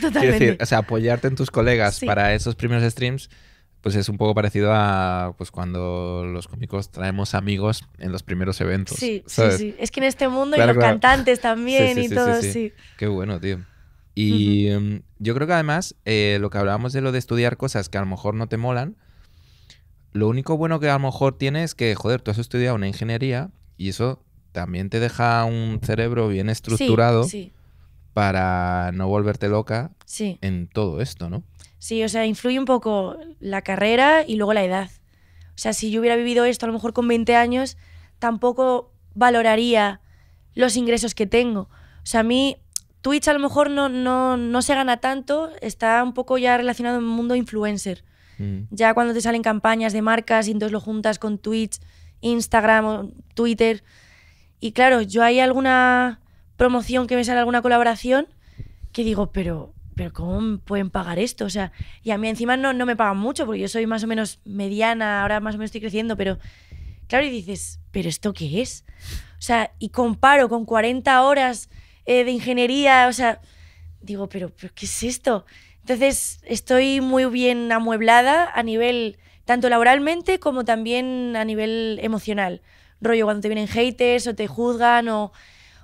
Totalmente. Es decir, o sea, apoyarte en tus colegas para esos primeros streams pues es un poco parecido a pues cuando los cómicos traemos amigos en los primeros eventos. Sí, sí, sí. Es que en este mundo y los cantantes también y todo, sí, Qué bueno, tío. Y em, yo creo que además eh, lo que hablábamos de lo de estudiar cosas que a lo mejor no te molan, lo único bueno que a lo mejor tienes es que, joder, tú has estudiado una ingeniería y eso también te deja un cerebro bien estructurado. sí para no volverte loca en todo esto, ¿no? Sí, o sea, influye un poco la carrera y luego la edad. O sea, si yo hubiera vivido esto a lo mejor con 20 años, tampoco valoraría los ingresos que tengo. O sea, a mí Twitch a lo mejor no, no, no se gana tanto, está un poco ya relacionado en el mundo influencer. Mm. Ya cuando te salen campañas de marcas y entonces lo juntas con Twitch, Instagram Twitter. Y claro, yo hay alguna promoción que me sale alguna colaboración que digo, pero, pero ¿cómo pueden pagar esto? O sea, y a mí encima no, no me pagan mucho porque yo soy más o menos mediana, ahora más o menos estoy creciendo, pero claro, y dices, ¿pero esto qué es? O sea, y comparo con 40 horas eh, de ingeniería, o sea, digo, ¿pero, pero ¿qué es esto? Entonces, estoy muy bien amueblada a nivel, tanto laboralmente como también a nivel emocional. Rollo, cuando te vienen haters o te juzgan o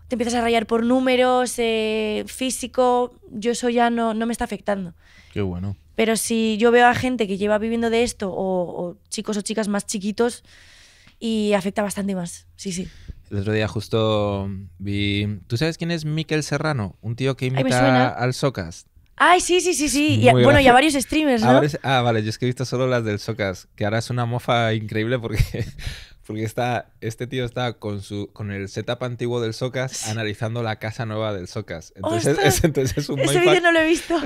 te empiezas a rayar por números, eh, físico, yo eso ya no, no me está afectando. Qué bueno. Pero si yo veo a gente que lleva viviendo de esto, o, chicos o chicas más chiquitos, y afecta bastante más, sí, sí. El otro día justo vi... ¿Tú sabes quién es Miquel Serrano? Un tío que imita al Socas. Ay, sí, sí, sí, sí. bueno, y a varios streamers, ¿no? ah, vale, yo es que he visto solo las del Socas, que ahora es una mofa increíble porque porque está, este tío está con, su, con el setup antiguo del Socas analizando la casa nueva del Socas. Oh, entonces, es, entonces es un Ese vídeo no lo he visto.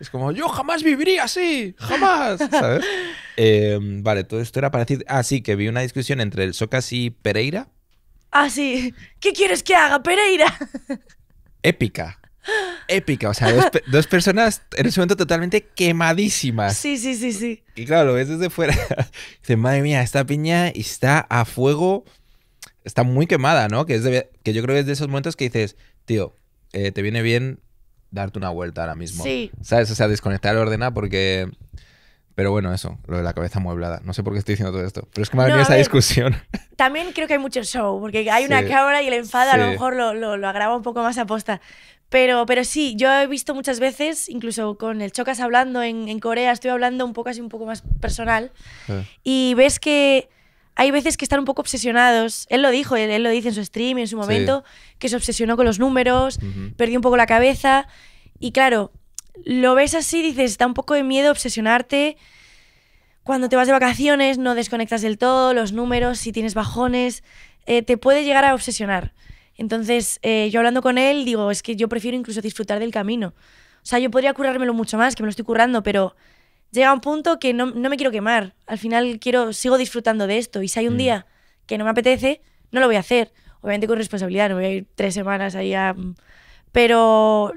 Es, como, yo jamás viviría así, jamás. ¿Sabes? Em, vale, todo esto era para decir. Ah, sí, que vi una discusión entre el Socas y Pereira. Ah, sí. ¿Qué quieres que haga, Pereira? Épica épica. O sea, dos, personas en ese momento totalmente quemadísimas. Sí, sí, sí, sí. Y claro, lo ves desde fuera. Dice, madre mía, esta piña está a fuego. Está muy quemada, ¿no? Que, es que yo creo que es de esos momentos que dices, tío, eh, te viene bien darte una vuelta ahora mismo. Sí. ¿Sabes? O sea, desconectar ordena porque pero bueno, eso, lo de la cabeza mueblada. No sé por qué estoy diciendo todo esto, pero es que me ha venido esa discusión. También creo que hay mucho show, porque hay una cámara y el enfado a lo mejor lo, lo, agrava un poco más a posta. Pero, pero sí, yo he visto muchas veces, incluso con el Chocas hablando en, en Corea, estoy hablando un poco así, un poco más personal, y ves que hay veces que están un poco obsesionados. Él lo dijo, él, lo dice en su stream, en su momento, que se obsesionó con los números, perdió un poco la cabeza. Y claro, lo ves así, dices, da un poco de miedo obsesionarte. Cuando te vas de vacaciones no desconectas del todo, los números, si tienes bajones, eh, te puede llegar a obsesionar. Entonces, eh, yo hablando con él, digo, es que yo prefiero incluso disfrutar del camino. O sea, yo podría currármelo mucho más, que me lo estoy currando, pero llega un punto que no, me quiero quemar. Al final quiero, sigo disfrutando de esto. Y si hay un mm. día que no me apetece, no lo voy a hacer. Obviamente con responsabilidad, no voy a ir tres semanas ahí a... Pero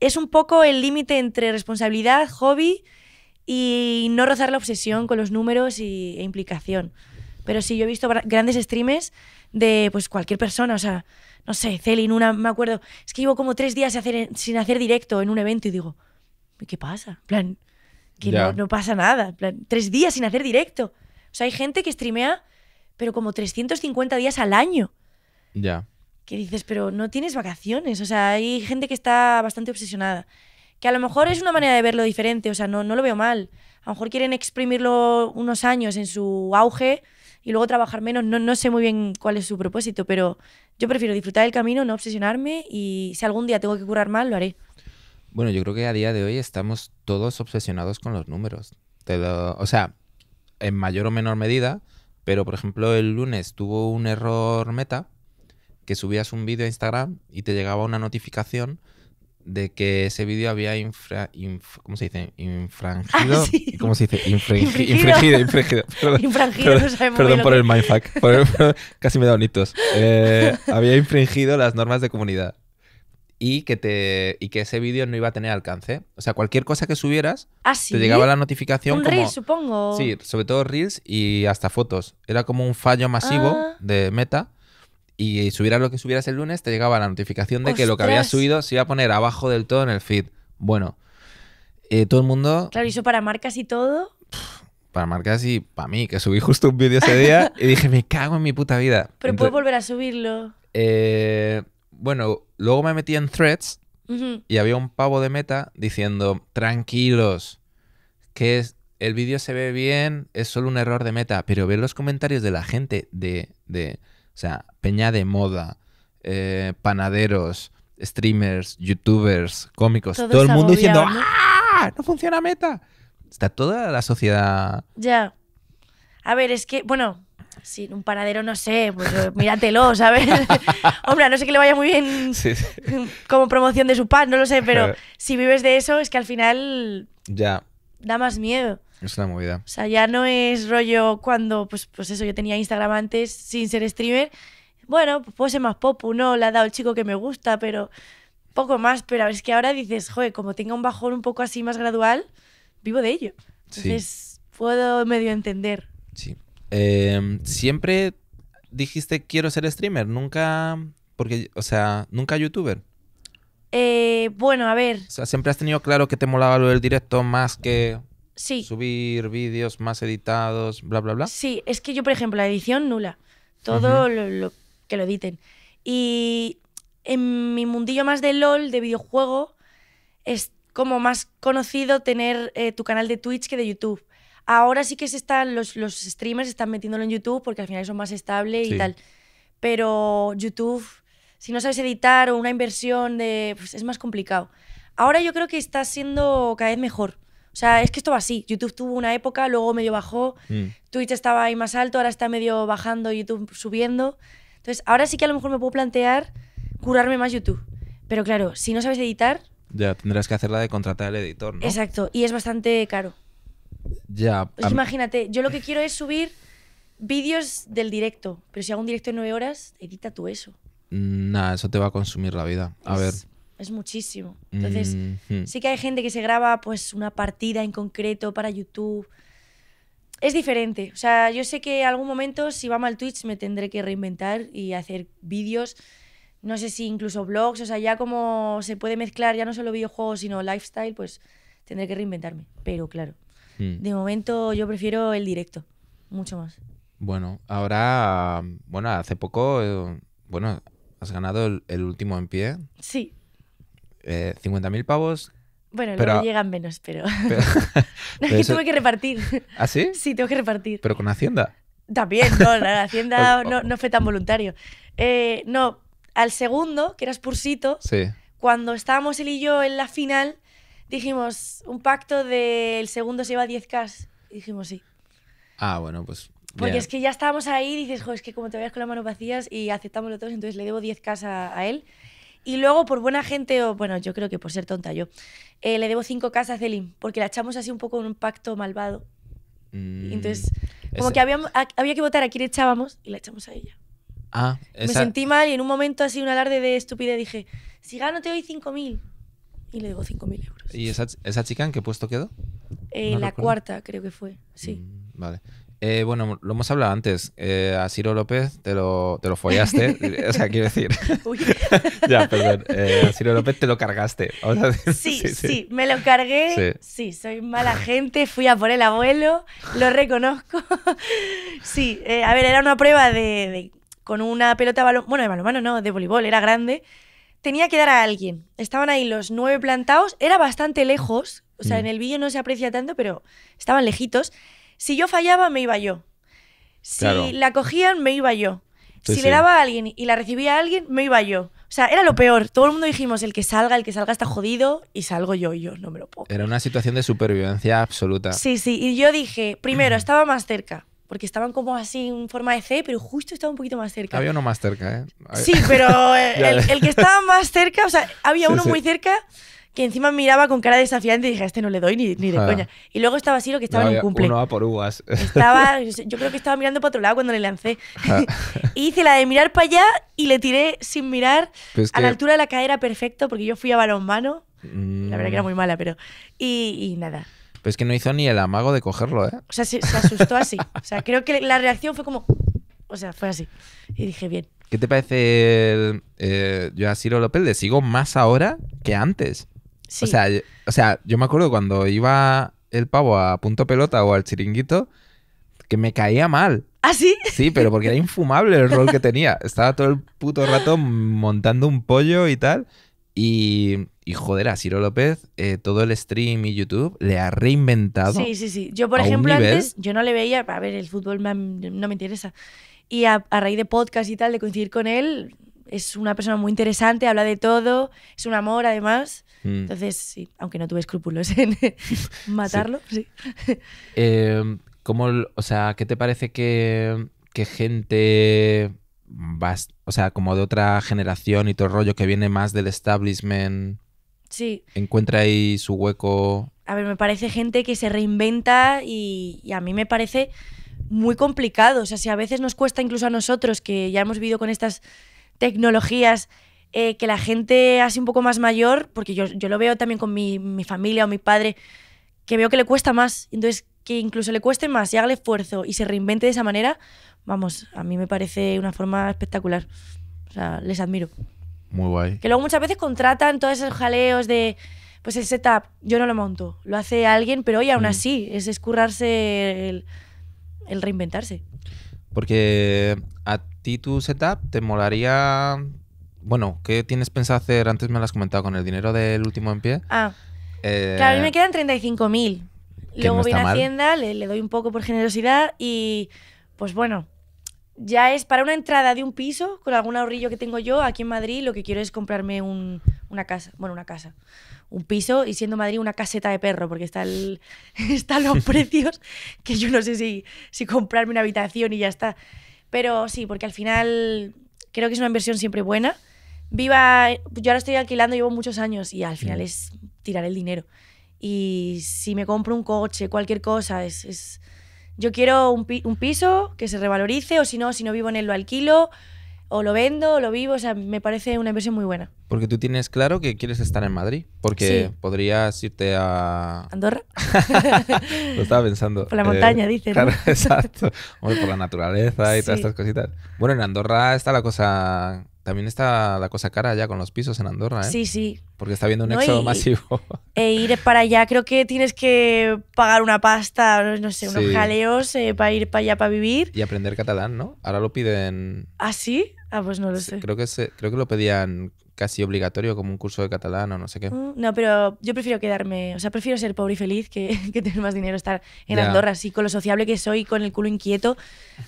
es un poco el límite entre responsabilidad, hobby y no rozar la obsesión con los números e implicación. Pero sí, yo he visto grandes streams de pues cualquier persona, o sea, no sé, Celine, una, me acuerdo, es que llevo como tres días sin hacer directo en un evento y digo, ¿qué pasa? plan, que no, pasa nada, plan, tres días sin hacer directo. O sea, hay gente que streamea, pero como 350 días al año. Ya que dices, pero no tienes vacaciones. O sea, hay gente que está bastante obsesionada. Que a lo mejor es una manera de verlo diferente, o sea, no, no lo veo mal. A lo mejor quieren exprimirlo unos años en su auge y luego trabajar menos. No, sé muy bien cuál es su propósito, pero yo prefiero disfrutar del camino, no obsesionarme y si algún día tengo que curar mal, lo haré. Bueno, yo creo que a día de hoy estamos todos obsesionados con los números. o sea, en mayor o menor medida, pero por ejemplo el lunes tuvo un error meta que subías un vídeo a Instagram y te llegaba una notificación de que ese vídeo había infra, ¿cómo se dice? infrangido. Ah, ¿Cómo se dice? infringido. Infringido, infringido. Perdón, por, el mindfuck, casi me da dado Eh, había infringido las normas de comunidad. Y que, te, y que ese vídeo no iba a tener alcance. O sea, cualquier cosa que subieras, ¿Ah, te llegaba la notificación. Un como, supongo. Sí, sobre todo reels y hasta fotos. Era como un fallo masivo ah. de meta y subieras lo que subieras el lunes, te llegaba la notificación de que lo que habías subido se iba a poner abajo del todo en el feed. Bueno, eh, todo el mundo. Claro, ¿y eso para marcas y todo? Para marcas y para mí, que subí justo un vídeo ese día y dije, me cago en mi puta vida. Pero puedes volver a subirlo. Eh, bueno, luego me metí en threads y había un pavo de meta diciendo, tranquilos, que el vídeo se ve bien, es solo un error de meta, pero ver los comentarios de la gente de, de o sea, peña de moda, eh, panaderos, streamers, youtubers, cómicos, todo, el mundo diciendo ¡Ah! ¡No funciona meta! Está toda la sociedad. Ya. A ver, es que, bueno, sin un panadero no sé, pues eh, míratelo, ¿sabes? Hombre, no sé que le vaya muy bien como promoción de su pan, no lo sé, pero si vives de eso es que al final ya da más miedo. Es una movida. O sea, ya no es rollo cuando, pues, pues eso, yo tenía Instagram antes sin ser streamer bueno, pues puedo ser más popu, no, la ha dado el chico que me gusta, pero poco más. Pero es que ahora dices, joder, como tenga un bajón un poco así más gradual, vivo de ello. Entonces puedo medio entender. Sí. Em, siempre dijiste quiero ser streamer, nunca, porque, o sea, nunca youtuber. Eh, bueno, a ver. O sea, siempre has tenido claro que te molaba lo del directo más que sí. subir vídeos más editados, bla, bla, bla. Sí, es que yo, por ejemplo, la edición nula. Todo lo, lo, que lo editen. Y en mi mundillo más de LOL, de videojuego, es como más conocido tener eh, tu canal de Twitch que de YouTube. Ahora sí que se están, los, los streamers están metiéndolo en YouTube porque al final son más estable y tal. Pero YouTube, si no sabes editar o una inversión de. Pues, es más complicado. Ahora yo creo que está siendo cada vez mejor. O sea, es que esto va así. YouTube tuvo una época, luego medio bajó. Mm. Twitch estaba ahí más alto, ahora está medio bajando, YouTube subiendo. Entonces, ahora sí que a lo mejor me puedo plantear curarme más YouTube. Pero claro, si no sabes editar... Ya, tendrás que hacerla de contratar al editor, ¿no? Exacto, y es bastante caro. Ya. imagínate, yo lo que quiero es subir vídeos del directo, pero si hago un directo de nueve horas, edita tú eso. Mm, nah, eso te va a consumir la vida. A es, ver. Es muchísimo. Entonces, mm, mm. sí que hay gente que se graba pues una partida en concreto para YouTube es diferente. O sea, yo sé que en algún momento, si va mal Twitch, me tendré que reinventar y hacer vídeos. No sé si incluso blogs, o sea, ya como se puede mezclar ya no solo videojuegos, sino lifestyle, pues tendré que reinventarme. Pero claro, hmm. de momento yo prefiero el directo, mucho más. Bueno, ahora, bueno, hace poco, eh, bueno, has ganado el, último en pie. Sí. Eh, 50.000 pavos bueno, llegan menos, pero. no, es que tuve que repartir. ¿Ah, sí? Sí, tengo que repartir. ¿Pero con Hacienda? También, no, la Hacienda no, fue tan voluntario. Eh, no, al segundo, que era Spursito, cuando estábamos él y yo en la final, dijimos un pacto del segundo se lleva 10K. dijimos sí. Ah, bueno, pues. Porque es que ya estábamos ahí dices, jo, es que como te vayas con las manos vacías y aceptamos los todos, entonces le debo 10K a él. Y luego, por buena gente, o bueno, yo creo que por ser tonta yo, eh, le debo cinco casas a Celine, porque la echamos así un poco en un pacto malvado. Mm, Entonces, como que había, había que votar a quién echábamos y la echamos a ella. Ah, Me sentí mal y en un momento así, un alarde de estupidez, dije, si gano te doy cinco mil. Y le debo cinco mil euros. ¿Y esa, esa, chica en qué puesto quedó? Eh, la cuarta, creo que fue, sí. Mm, vale. Eh, bueno, lo hemos hablado antes. Eh, a Ciro López te lo, te lo follaste. Eh, o sea, quiero decir. ya, perdón. Eh, a Ciro López te lo cargaste. sí, sí, me lo cargué. Sí. soy mala gente. Fui a por el abuelo. Lo reconozco. sí, a ver, era una prueba de, con una pelota de balón. Bueno, de balonmano no, de voleibol. Era grande. Tenía que dar a alguien. Estaban ahí los nueve plantados. Era bastante lejos. O sea, mm. en el vídeo no se aprecia tanto, pero estaban lejitos. Si yo fallaba, me iba yo. Si la cogían, me iba yo. si le daba a alguien y la recibía a alguien, me iba yo. O sea, era lo peor. Todo el mundo dijimos, el que salga, el que salga está jodido y salgo yo y yo no me lo puedo. Era una situación de supervivencia absoluta. Sí, sí. Y yo dije, primero, estaba más cerca. Porque estaban como así en forma de C, pero justo estaba un poquito más cerca. Había uno más cerca, ¿eh? Sí, pero eh, el, que estaba más cerca, o sea, había uno muy cerca, que encima miraba con cara desafiante y dije, este no le doy ni, ni de coña. Y luego estaba así lo que estaba en un cumple. por yo creo que estaba mirando para otro lado cuando le lancé. hice la de mirar para allá y le tiré sin mirar a la altura de la cadera perfecto porque yo fui a balonmano. La verdad que era mm. muy mala, pero... Y, nada. Pues que no hizo ni el amago de cogerlo, ¿eh? O sea, se, asustó así. o sea, creo que la reacción fue como... O sea, fue así. Y dije, bien. ¿Qué te parece eh, yo a Ciro López le sigo más ahora que antes? O, sea, yo, me acuerdo cuando iba el pavo a punto pelota o al chiringuito, que me caía mal. ¿Ah, sí? Sí, pero porque era infumable el rol que tenía. Estaba todo el puto rato montando un pollo y tal. Y, y joder, a Ciro López, eh, todo el stream y YouTube le ha reinventado. Sí, sí, sí. Yo, por ejemplo, antes yo no le veía, a ver, el fútbol no me interesa. Y a, a, raíz de podcast y tal, de coincidir con él, es una persona muy interesante, habla de todo, es un amor además. Mm. Entonces, sí, aunque no tuve escrúpulos en matarlo, sí. Em, o sea, ¿qué te parece que, gente vas, o sea, como de otra generación y todo rollo que viene más del establishment? Sí. Encuentra ahí su hueco. A ver, me parece gente que se reinventa y, y a mí me parece muy complicado. O sea, si a veces nos cuesta incluso a nosotros, que ya hemos vivido con estas tecnologías eh, que la gente hace un poco más mayor, porque yo, lo veo también con mi, familia o mi padre, que veo que le cuesta más. Entonces, que incluso le cueste más y haga el esfuerzo y se reinvente de esa manera, vamos, a mí me parece una forma espectacular. O sea, les admiro. Muy guay. Que luego muchas veces contratan todos esos jaleos de, pues el setup, yo no lo monto, lo hace alguien, pero hoy aún mm. así es escurrarse el, el reinventarse. Porque a ti tu setup te molaría. Bueno, ¿qué tienes pensado hacer? Antes me lo has comentado con el dinero del último en pie. Ah. Eh, claro, a mí me quedan 35.000. Luego no voy a Hacienda, le, le doy un poco por generosidad y, pues bueno, ya es para una entrada de un piso, con algún ahorrillo que tengo yo aquí en Madrid, lo que quiero es comprarme un, una casa, bueno, una casa, un piso y siendo Madrid una caseta de perro, porque está están los precios que yo no sé si, si comprarme una habitación y ya está. Pero sí, porque al final creo que es una inversión siempre buena. Viva, yo ahora estoy alquilando, llevo muchos años y al final mm. es tirar el dinero. Y si me compro un coche, cualquier cosa, es, yo quiero un, un, piso que se revalorice o si no, si no vivo en él lo alquilo o lo vendo o lo vivo, o sea, me parece una inversión muy buena. Porque tú tienes claro que quieres estar en Madrid, porque podrías irte a... Andorra. lo estaba pensando. Por la montaña, eh, dicen. exacto. Oye, por la naturaleza y todas estas cositas. Bueno, en Andorra está la cosa... También está la cosa cara ya con los pisos en Andorra, ¿eh? Sí, sí. Porque está habiendo un éxodo masivo. E ir para allá, creo que tienes que pagar una pasta, no sé, unos jaleos eh, para ir para allá para vivir. Y aprender catalán, ¿no? Ahora lo piden. ¿Ah, sí? Ah, pues no lo sé. Creo que, creo que lo pedían casi obligatorio como un curso de catalán o no sé qué. Mm, no, pero yo prefiero quedarme, o sea, prefiero ser pobre y feliz que, que tener más dinero, estar en Andorra, así con lo sociable que soy, con el culo inquieto.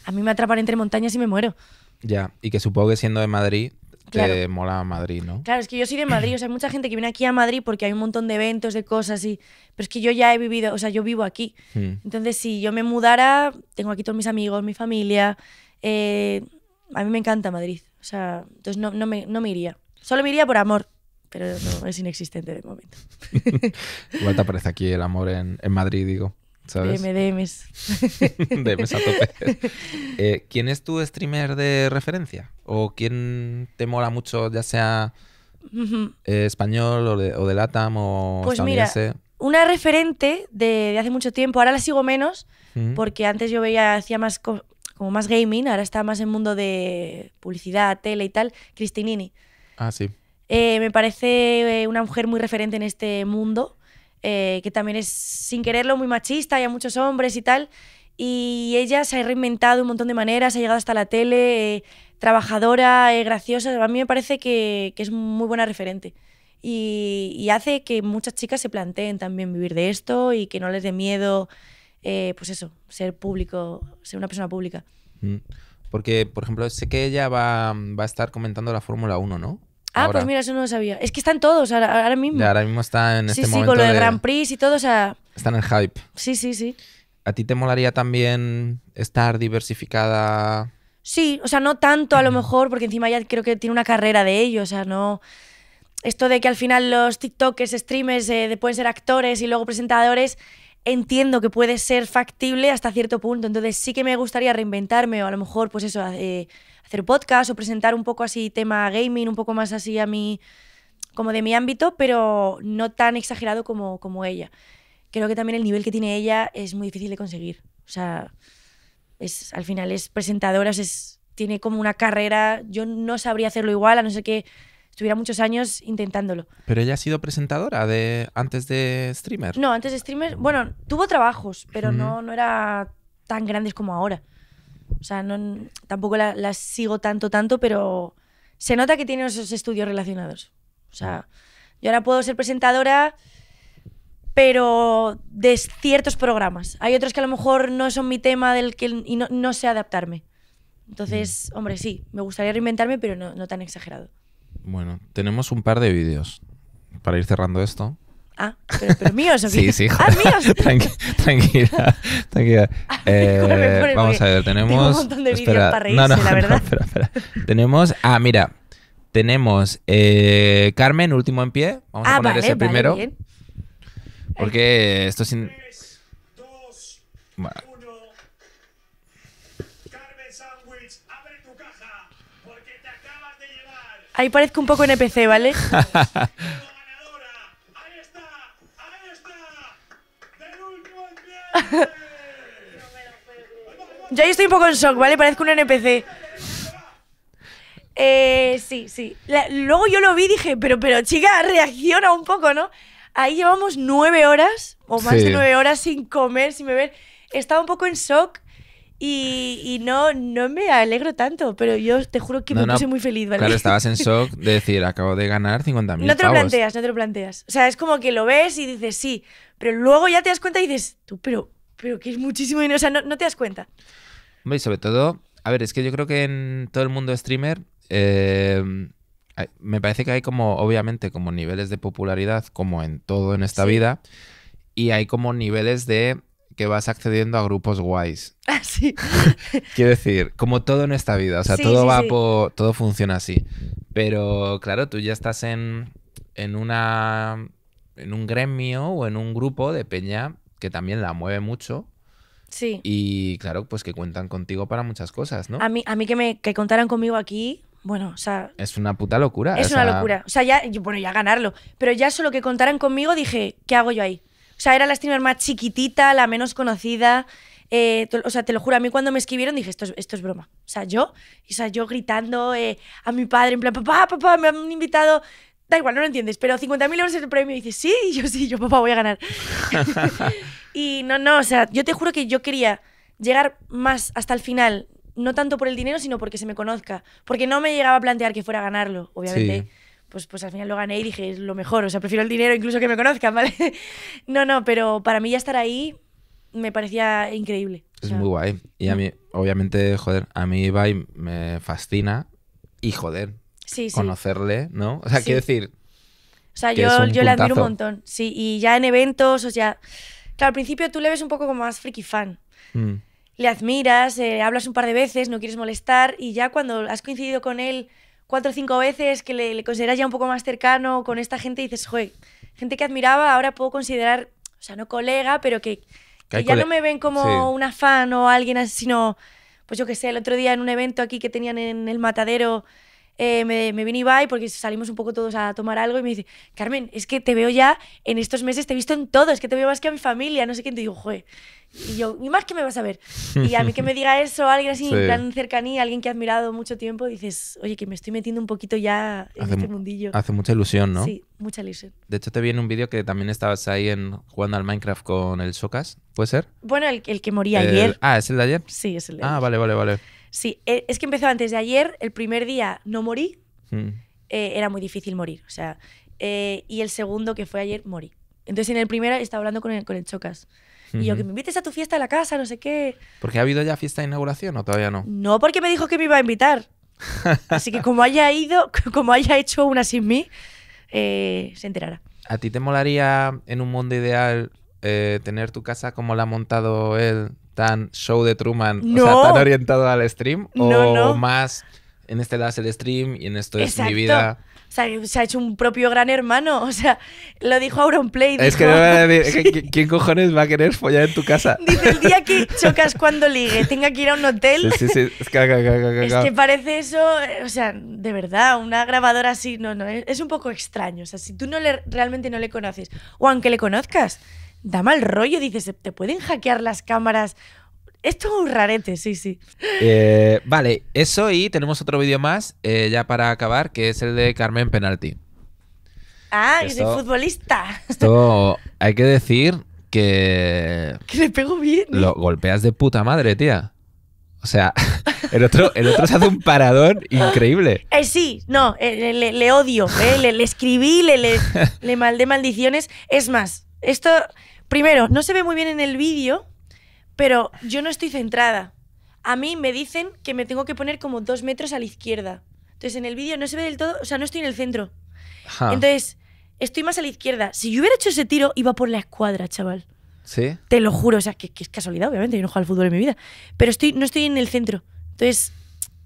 A mí me atrapan entre montañas y me muero. Ya, y que supongo que siendo de Madrid te mola Madrid, ¿no? Claro, es que yo soy de Madrid, o sea, hay mucha gente que viene aquí a Madrid porque hay un montón de eventos, de cosas y... Pero es que yo ya he vivido, o sea, yo vivo aquí. Hmm. Entonces, si yo me mudara, tengo aquí todos mis amigos, mi familia, eh a mí me encanta Madrid. O sea, entonces no, me, iría. Solo me iría por amor, pero no, es inexistente de momento. Igual te aparece aquí el amor en, Madrid, digo. ¿sabes? DM, DMs. DMs a tope. Eh, ¿Quién es tu streamer de referencia? ¿O quién te mola mucho, ya sea eh, español o de, o LATAM o Pues mira, una referente de, de, hace mucho tiempo, ahora la sigo menos, porque antes yo veía, hacía más, como más gaming, ahora está más en mundo de publicidad, tele y tal, Cristinini. Ah, sí. Eh, me parece eh, una mujer muy referente en este mundo, eh, que también es, sin quererlo, muy machista, hay a muchos hombres y tal. Y ella se ha reinventado un montón de maneras, ha llegado hasta la tele, trabajadora, graciosa. A mí me parece que, es muy buena referente. Y, y, hace que muchas chicas se planteen también vivir de esto y que no les dé miedo eh, pues eso, ser público, ser una persona pública. Mm. Porque, por ejemplo, sé que ella va, a estar comentando la Fórmula 1, ¿no? Ah, pues mira, eso no lo sabía. Es que están todos ahora, mismo. ahora mismo está en este sí, Sí, con lo de, Grand Prix y todo, o sea... Está en el hype. Sí, sí, sí. ¿A ti te molaría también estar diversificada? Sí, o sea, no tanto a lo mejor, porque encima ya creo que tiene una carrera de ello, o sea, no... Esto de que al final los TikTokers, streamers, eh, pueden ser actores y luego presentadores, entiendo que puede ser factible hasta cierto punto. Entonces sí que me gustaría reinventarme o a lo mejor, pues eso, eh, hacer podcast o presentar un poco así tema gaming, un poco más así a mí, como de mi ámbito, pero no tan exagerado como, como ella. Creo que también el nivel que tiene ella es muy difícil de conseguir. O sea, es, al final es presentadora, es, tiene como una carrera. Yo no sabría hacerlo igual, a no ser que estuviera muchos años intentándolo. Pero ella ha sido presentadora de antes de streamer. No, antes de streamer, bueno, tuvo trabajos, pero no, no era tan grandes como ahora. O sea, no, tampoco las la sigo tanto, tanto, pero se nota que tiene esos estudios relacionados. O sea, yo ahora puedo ser presentadora, pero de ciertos programas. Hay otros que a lo mejor no son mi tema del que, y no, no sé adaptarme. Entonces, hombre, sí, me gustaría reinventarme, pero no, no tan exagerado. Bueno, tenemos un par de vídeos para ir cerrando esto. Ah, pero, pero míos o qué? Sí, sí, joder. Ah, míos. tranquila, tranquila. Eh, vamos a ver, tenemos. Tengo un montón de vídeos para reírse, no, no, la verdad. Tenemos. Ah, mira. Tenemos eh, Carmen, último en pie. Vamos a ah, poner ese primero. Porque esto es. Ahí parezco un poco NPC, ¿vale? Yo ahí estoy un poco en shock, ¿vale? Parezco un NPC. Eh, sí, sí. luego yo lo vi y dije, pero, pero chica, reacciona un poco, ¿no? Ahí llevamos nueve horas, o más de nueve horas sin comer, sin beber. Estaba un poco en shock. Y, no, no me alegro tanto, pero yo te juro que no, me puse muy feliz, ¿vale? Claro, estabas en shock de decir, acabo de ganar 50.000 No te lo planteas, no te lo planteas. O sea, es como que lo ves y dices, sí, pero luego ya te das cuenta y dices, tú, pero, pero que es muchísimo dinero, o sea, no, te das cuenta. Hombre, y sobre todo, a ver, es que yo creo que en todo el mundo streamer... Eh, me parece que hay como, obviamente, como niveles de popularidad, como en todo en esta vida, y hay como niveles de que vas accediendo a grupos guays. Así. Ah, Quiero decir, como todo en esta vida, o sea, todo va por. todo funciona así. Pero claro, tú ya estás en, en una. en un gremio o en un grupo de peña que también la mueve mucho. Sí. Y claro, pues que cuentan contigo para muchas cosas, ¿no? A mí, a mí que me que contaran conmigo aquí, bueno, o sea. Es una puta locura. Es una locura. O sea, ya, bueno, ya ganarlo. Pero ya solo que contaran conmigo dije, ¿qué hago yo ahí? O sea, era la streamer más chiquitita, la menos conocida. Eh, o sea, te lo juro, a mí cuando me escribieron dije, esto es, esto es broma. O sea, yo, o sea, yo gritando eh, a mi padre, en plan, papá, papá, me han invitado. Da igual, no lo entiendes, pero 50.000 euros es el premio. Y dices, sí, yo sí, yo, papá, voy a ganar. y no, no, o sea, yo te juro que yo quería llegar más hasta el final, no tanto por el dinero, sino porque se me conozca. Porque no me llegaba a plantear que fuera a ganarlo, obviamente. Pues, pues, al final lo gané y dije, es lo mejor, o sea, prefiero el dinero incluso que me conozcan, ¿vale? no, no, pero para mí ya estar ahí me parecía increíble. Es muy guay. Y a mí, obviamente, joder, a mí Ibai me fascina y joder, conocerle, ¿no? O sea, quiero decir... O sea, yo, yo le admiro un montón, sí. Y ya en eventos, o sea, claro, al principio tú le ves un poco como más friki fan. Mm. Le admiras, eh, hablas un par de veces, no quieres molestar y ya cuando has coincidido con él cuatro o cinco veces, que le, consideras ya un poco más cercano con esta gente y dices, joder, gente que admiraba, ahora puedo considerar, o sea, no colega, pero que, ya no me ven como una fan o alguien así, sino, pues yo qué sé, el otro día en un evento aquí que tenían en el matadero, eh, me, me, vino Ibai porque salimos un poco todos a tomar algo y me dice, Carmen, es que te veo ya en estos meses, te he visto en todo, es que te veo más que a mi familia, no sé quién. Te digo, joder. Y yo, ¿y más que me vas a ver? Y a mí que me diga eso, alguien así, tan en cercanía, alguien que he admirado mucho tiempo, dices, oye, que me estoy metiendo un poquito ya en este mundillo. Hace mucha ilusión, ¿no? Sí, mucha ilusión. De hecho, te vi en un vídeo que también estabas ahí en, jugando al Minecraft con el Socas, ¿puede ser? Bueno, el, que moría ayer. Ah, ¿es el de ayer? Sí, es el de ah, ayer. Ah, vale, vale, vale. Sí, e, es que empezó antes de ayer, el primer día no morí, hmm. eh, era muy difícil morir, o sea, eh, y el segundo que fue ayer morí. Entonces en el primero estaba hablando con el, con Chocas. Y yo, que me invites a tu fiesta a la casa, no sé qué. ¿Porque ha habido ya fiesta de inauguración o todavía no? No, porque me dijo que me iba a invitar. Así que como haya ido, como haya hecho una sin mí, eh, se enterará. ¿A ti te molaría en un mundo ideal tener tu casa como la ha montado él tan show de Truman, o sea, tan orientado al stream, o más en este lado es el stream y en esto es mi vida. O sea, se ha hecho un propio gran hermano. O sea, lo dijo Auronplay. Play es que, no ¿quién cojones va a querer follar en tu casa? Dice, el día que chocas cuando ligue, tenga que ir a un hotel. Sí, sí, Es, que, es que, parece eso, eh, o sea, de verdad, una grabadora así, no, no, es, un poco extraño. O sea, si tú no le, realmente no le conoces, o aunque le conozcas, da mal rollo, dices, te pueden hackear las cámaras. Esto es un rarete, sí, sí. Eh, vale, eso y tenemos otro vídeo más, eh, ya para acabar, que es el de Carmen Penalti. Ah, que soy futbolista. Esto hay que decir que. Que le pego bien. ¿eh? Lo golpeas de puta madre, tía. O sea, el otro, el se hace un parador increíble. Eh, sí, no, le, odio. Le, escribí, le, le, le maldé maldiciones. Es más, esto Primero, no se ve muy bien en el vídeo, pero yo no estoy centrada. A mí me dicen que me tengo que poner como dos metros a la izquierda. Entonces, en el vídeo no se ve del todo, o sea, no estoy en el centro. Entonces, estoy más a la izquierda. Si yo hubiera hecho ese tiro, iba por la escuadra, chaval. ¿Sí? Te lo juro, o sea, que, es casualidad, obviamente, yo no juego al fútbol en mi vida. Pero estoy, no estoy en el centro. Entonces,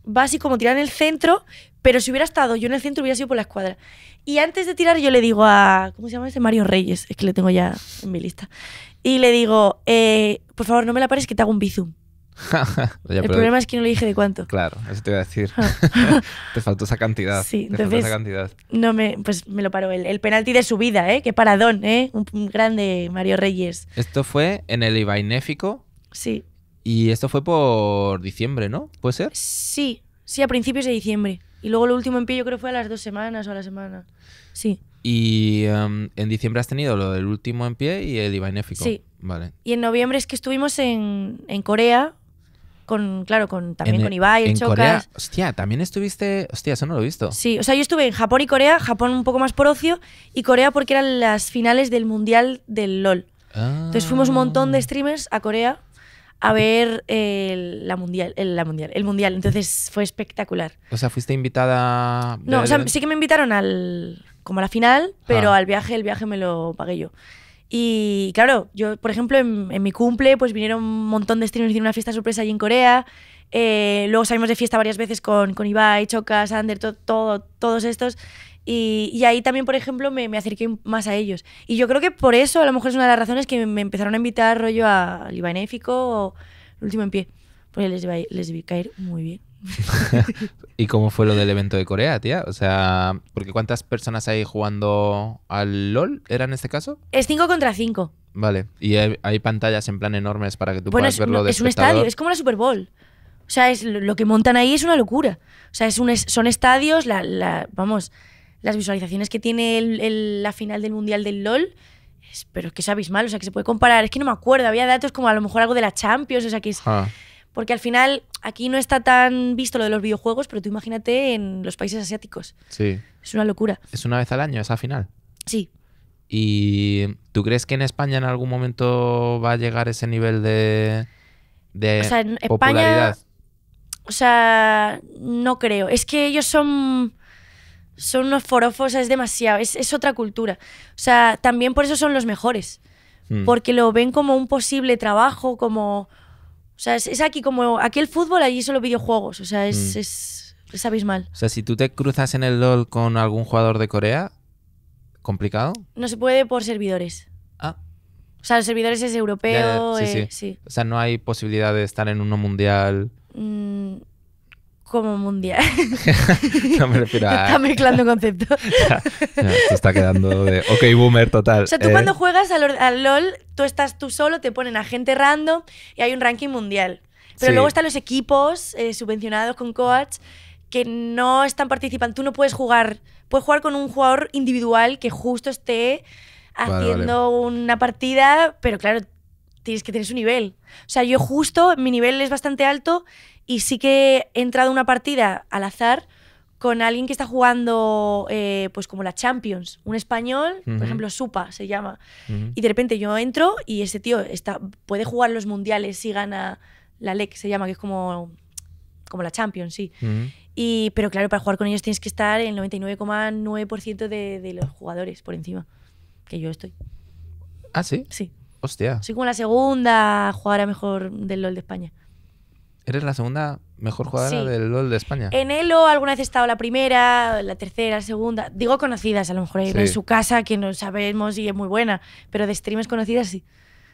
va así como tirar en el centro, pero si hubiera estado yo en el centro hubiera sido por la escuadra. Y antes de tirar yo le digo a, ¿cómo se llama ese? Mario Reyes, es que le tengo ya en mi lista. Y le digo, eh, por favor no me la pares que te hago un bizum. el problema es que no le dije de cuánto. Claro, eso te iba a decir. Ah. te faltó esa cantidad. Sí, te entonces, faltó esa cantidad. No me, pues me lo paró él. El, penalti de su vida, ¿eh? Qué paradón, ¿eh? Un, grande Mario Reyes. Esto fue en el Ibainéfico. Sí. Y esto fue por diciembre, ¿no? ¿Puede ser? Sí, Sí, a principios de diciembre. Y luego lo último en pie yo creo fue a las dos semanas o a la semana. Sí. Y em, en diciembre has tenido lo del último en pie y el Néfico? Sí. Vale. Y en noviembre es que estuvimos en, Corea. Con, claro, con, también con Ibai, el en Corea, hostia, también estuviste. Hostia, eso no lo he visto. Sí, o sea, yo estuve en Japón y Corea, Japón un poco más por ocio, y Corea porque eran las finales del Mundial del LOL. Ah. Entonces fuimos un montón de streamers a Corea a ver el, la mundial, el, la mundial, el mundial. Entonces fue espectacular. O sea, fuiste invitada. No, sí que me invitaron al como a la final, pero ah. al viaje, el viaje me lo pagué yo. Y claro, yo, por ejemplo, en, mi cumple, pues vinieron un montón de streamers, hicieron una fiesta sorpresa allí en Corea. Eh, luego salimos de fiesta varias veces con, con Ibai, Choca, Sander, todo, todos estos. Y, ahí también, por ejemplo, me, acerqué más a ellos. Y yo creo que por eso, a lo mejor es una de las razones que me empezaron a invitar rollo a Libanéfico o El último en pie. Porque les, les vi caer muy bien. ¿Y cómo fue lo del evento de Corea, tía? O sea, porque ¿cuántas personas hay jugando al LOL? ¿Era en este caso? Es 5 contra 5. Vale. ¿Y hay, pantallas en plan enormes para que tú puedas verlo Es un estadio, es como la Super Bowl. O sea, es, lo que montan ahí es una locura. O sea, es un, son estadios, la, la vamos, las visualizaciones que tiene la final del Mundial del LOL, pero es que es abismal, o sea, que se puede comparar. Es que no me acuerdo, había datos como a lo mejor algo de la Champions, o sea, que es... Ah. Porque al final aquí no está tan visto lo de los videojuegos, pero tú imagínate en los países asiáticos. Sí. Es una locura. ¿Es una vez al año esa final? Sí. ¿Y tú crees que en España en algún momento va a llegar ese nivel de, de o sea, en España, o sea, no creo. Es que ellos son son unos forofos, es demasiado, es, otra cultura. O sea, también por eso son los mejores, mm. porque lo ven como un posible trabajo, como... O sea, es, aquí como, aquel fútbol, allí son los videojuegos, o sea, mm. es, es, abismal. O sea, si tú te cruzas en el LOL con algún jugador de Corea, ¿complicado? No se puede por servidores. Ah. O sea, los servidores es europeo. Eh, sí, O sea, no hay posibilidad de estar en uno mundial. Mm, como mundial. no me Está mezclando conceptos. Se está quedando de. Ok, boomer, total. O sea, tú eh. cuando juegas al, LOL, tú estás tú solo, te ponen a gente random y hay un ranking mundial. Pero luego están los equipos eh, subvencionados con coach que no están participando. Tú no puedes jugar. Puedes jugar con un jugador individual que justo esté haciendo una partida, pero claro, tienes que tener su nivel. O sea, yo justo, mi nivel es bastante alto y sí que he entrado una partida al azar con alguien que está jugando eh, pues como la Champions, un español, por ejemplo, Supa se llama. Y de repente yo entro y ese tío está, puede jugar los mundiales si gana la LEC, se llama, que es como, como la Champions, sí. y, pero claro, para jugar con ellos tienes que estar el 99,9% de, de los jugadores por encima, que yo estoy. ¿Ah, sí? Sí. Hostia. Soy como la segunda jugadora mejor del LOL de España. Eres la segunda mejor jugadora del LOL de España. En Elo alguna vez he estado la primera, la tercera, la segunda. Digo conocidas, a lo mejor en su casa, que no sabemos y es muy buena, pero de streamers conocidas sí.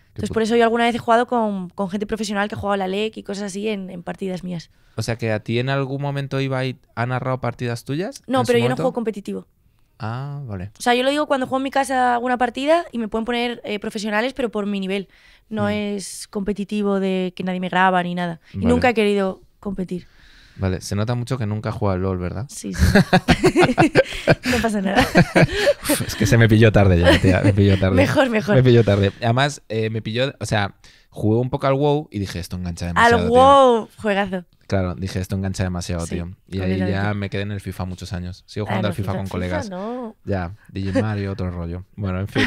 Entonces por eso yo alguna vez he jugado con, gente profesional que ha jugado la LEC y cosas así en, partidas mías. O sea que a ti en algún momento Ibai ha narrado partidas tuyas. No, pero yo no juego competitivo. Ah, vale. O sea, yo lo digo cuando juego en mi casa alguna partida y me pueden poner eh, profesionales, pero por mi nivel. No mm. es competitivo de que nadie me graba ni nada. Y nunca he querido competir. Vale, se nota mucho que nunca al LOL, ¿verdad? Sí, sí. no pasa nada. es que se me pilló tarde ya, tía. Me pilló tarde. Mejor, mejor. Me pilló tarde. Además, eh, me pilló, o sea, jugué un poco al WoW y dije, esto engancha demasiado. Al WoW, juegazo. Claro, dije, esto engancha demasiado, tío. Y ahí ya me quedé en el FIFA muchos años. Sigo ah, jugando al FIFA, con colegas. No. Ya, DJ Mario, otro rollo. Bueno, en fin.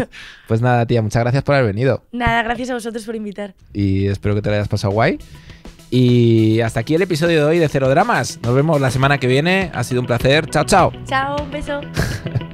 pues nada, tía, muchas gracias por haber venido. Nada, gracias a vosotros por invitar. Y espero que te lo hayas pasado guay. Y hasta aquí el episodio de hoy de Cero Dramas. Nos vemos la semana que viene. Ha sido un placer. Chao, chao. Chao, un beso.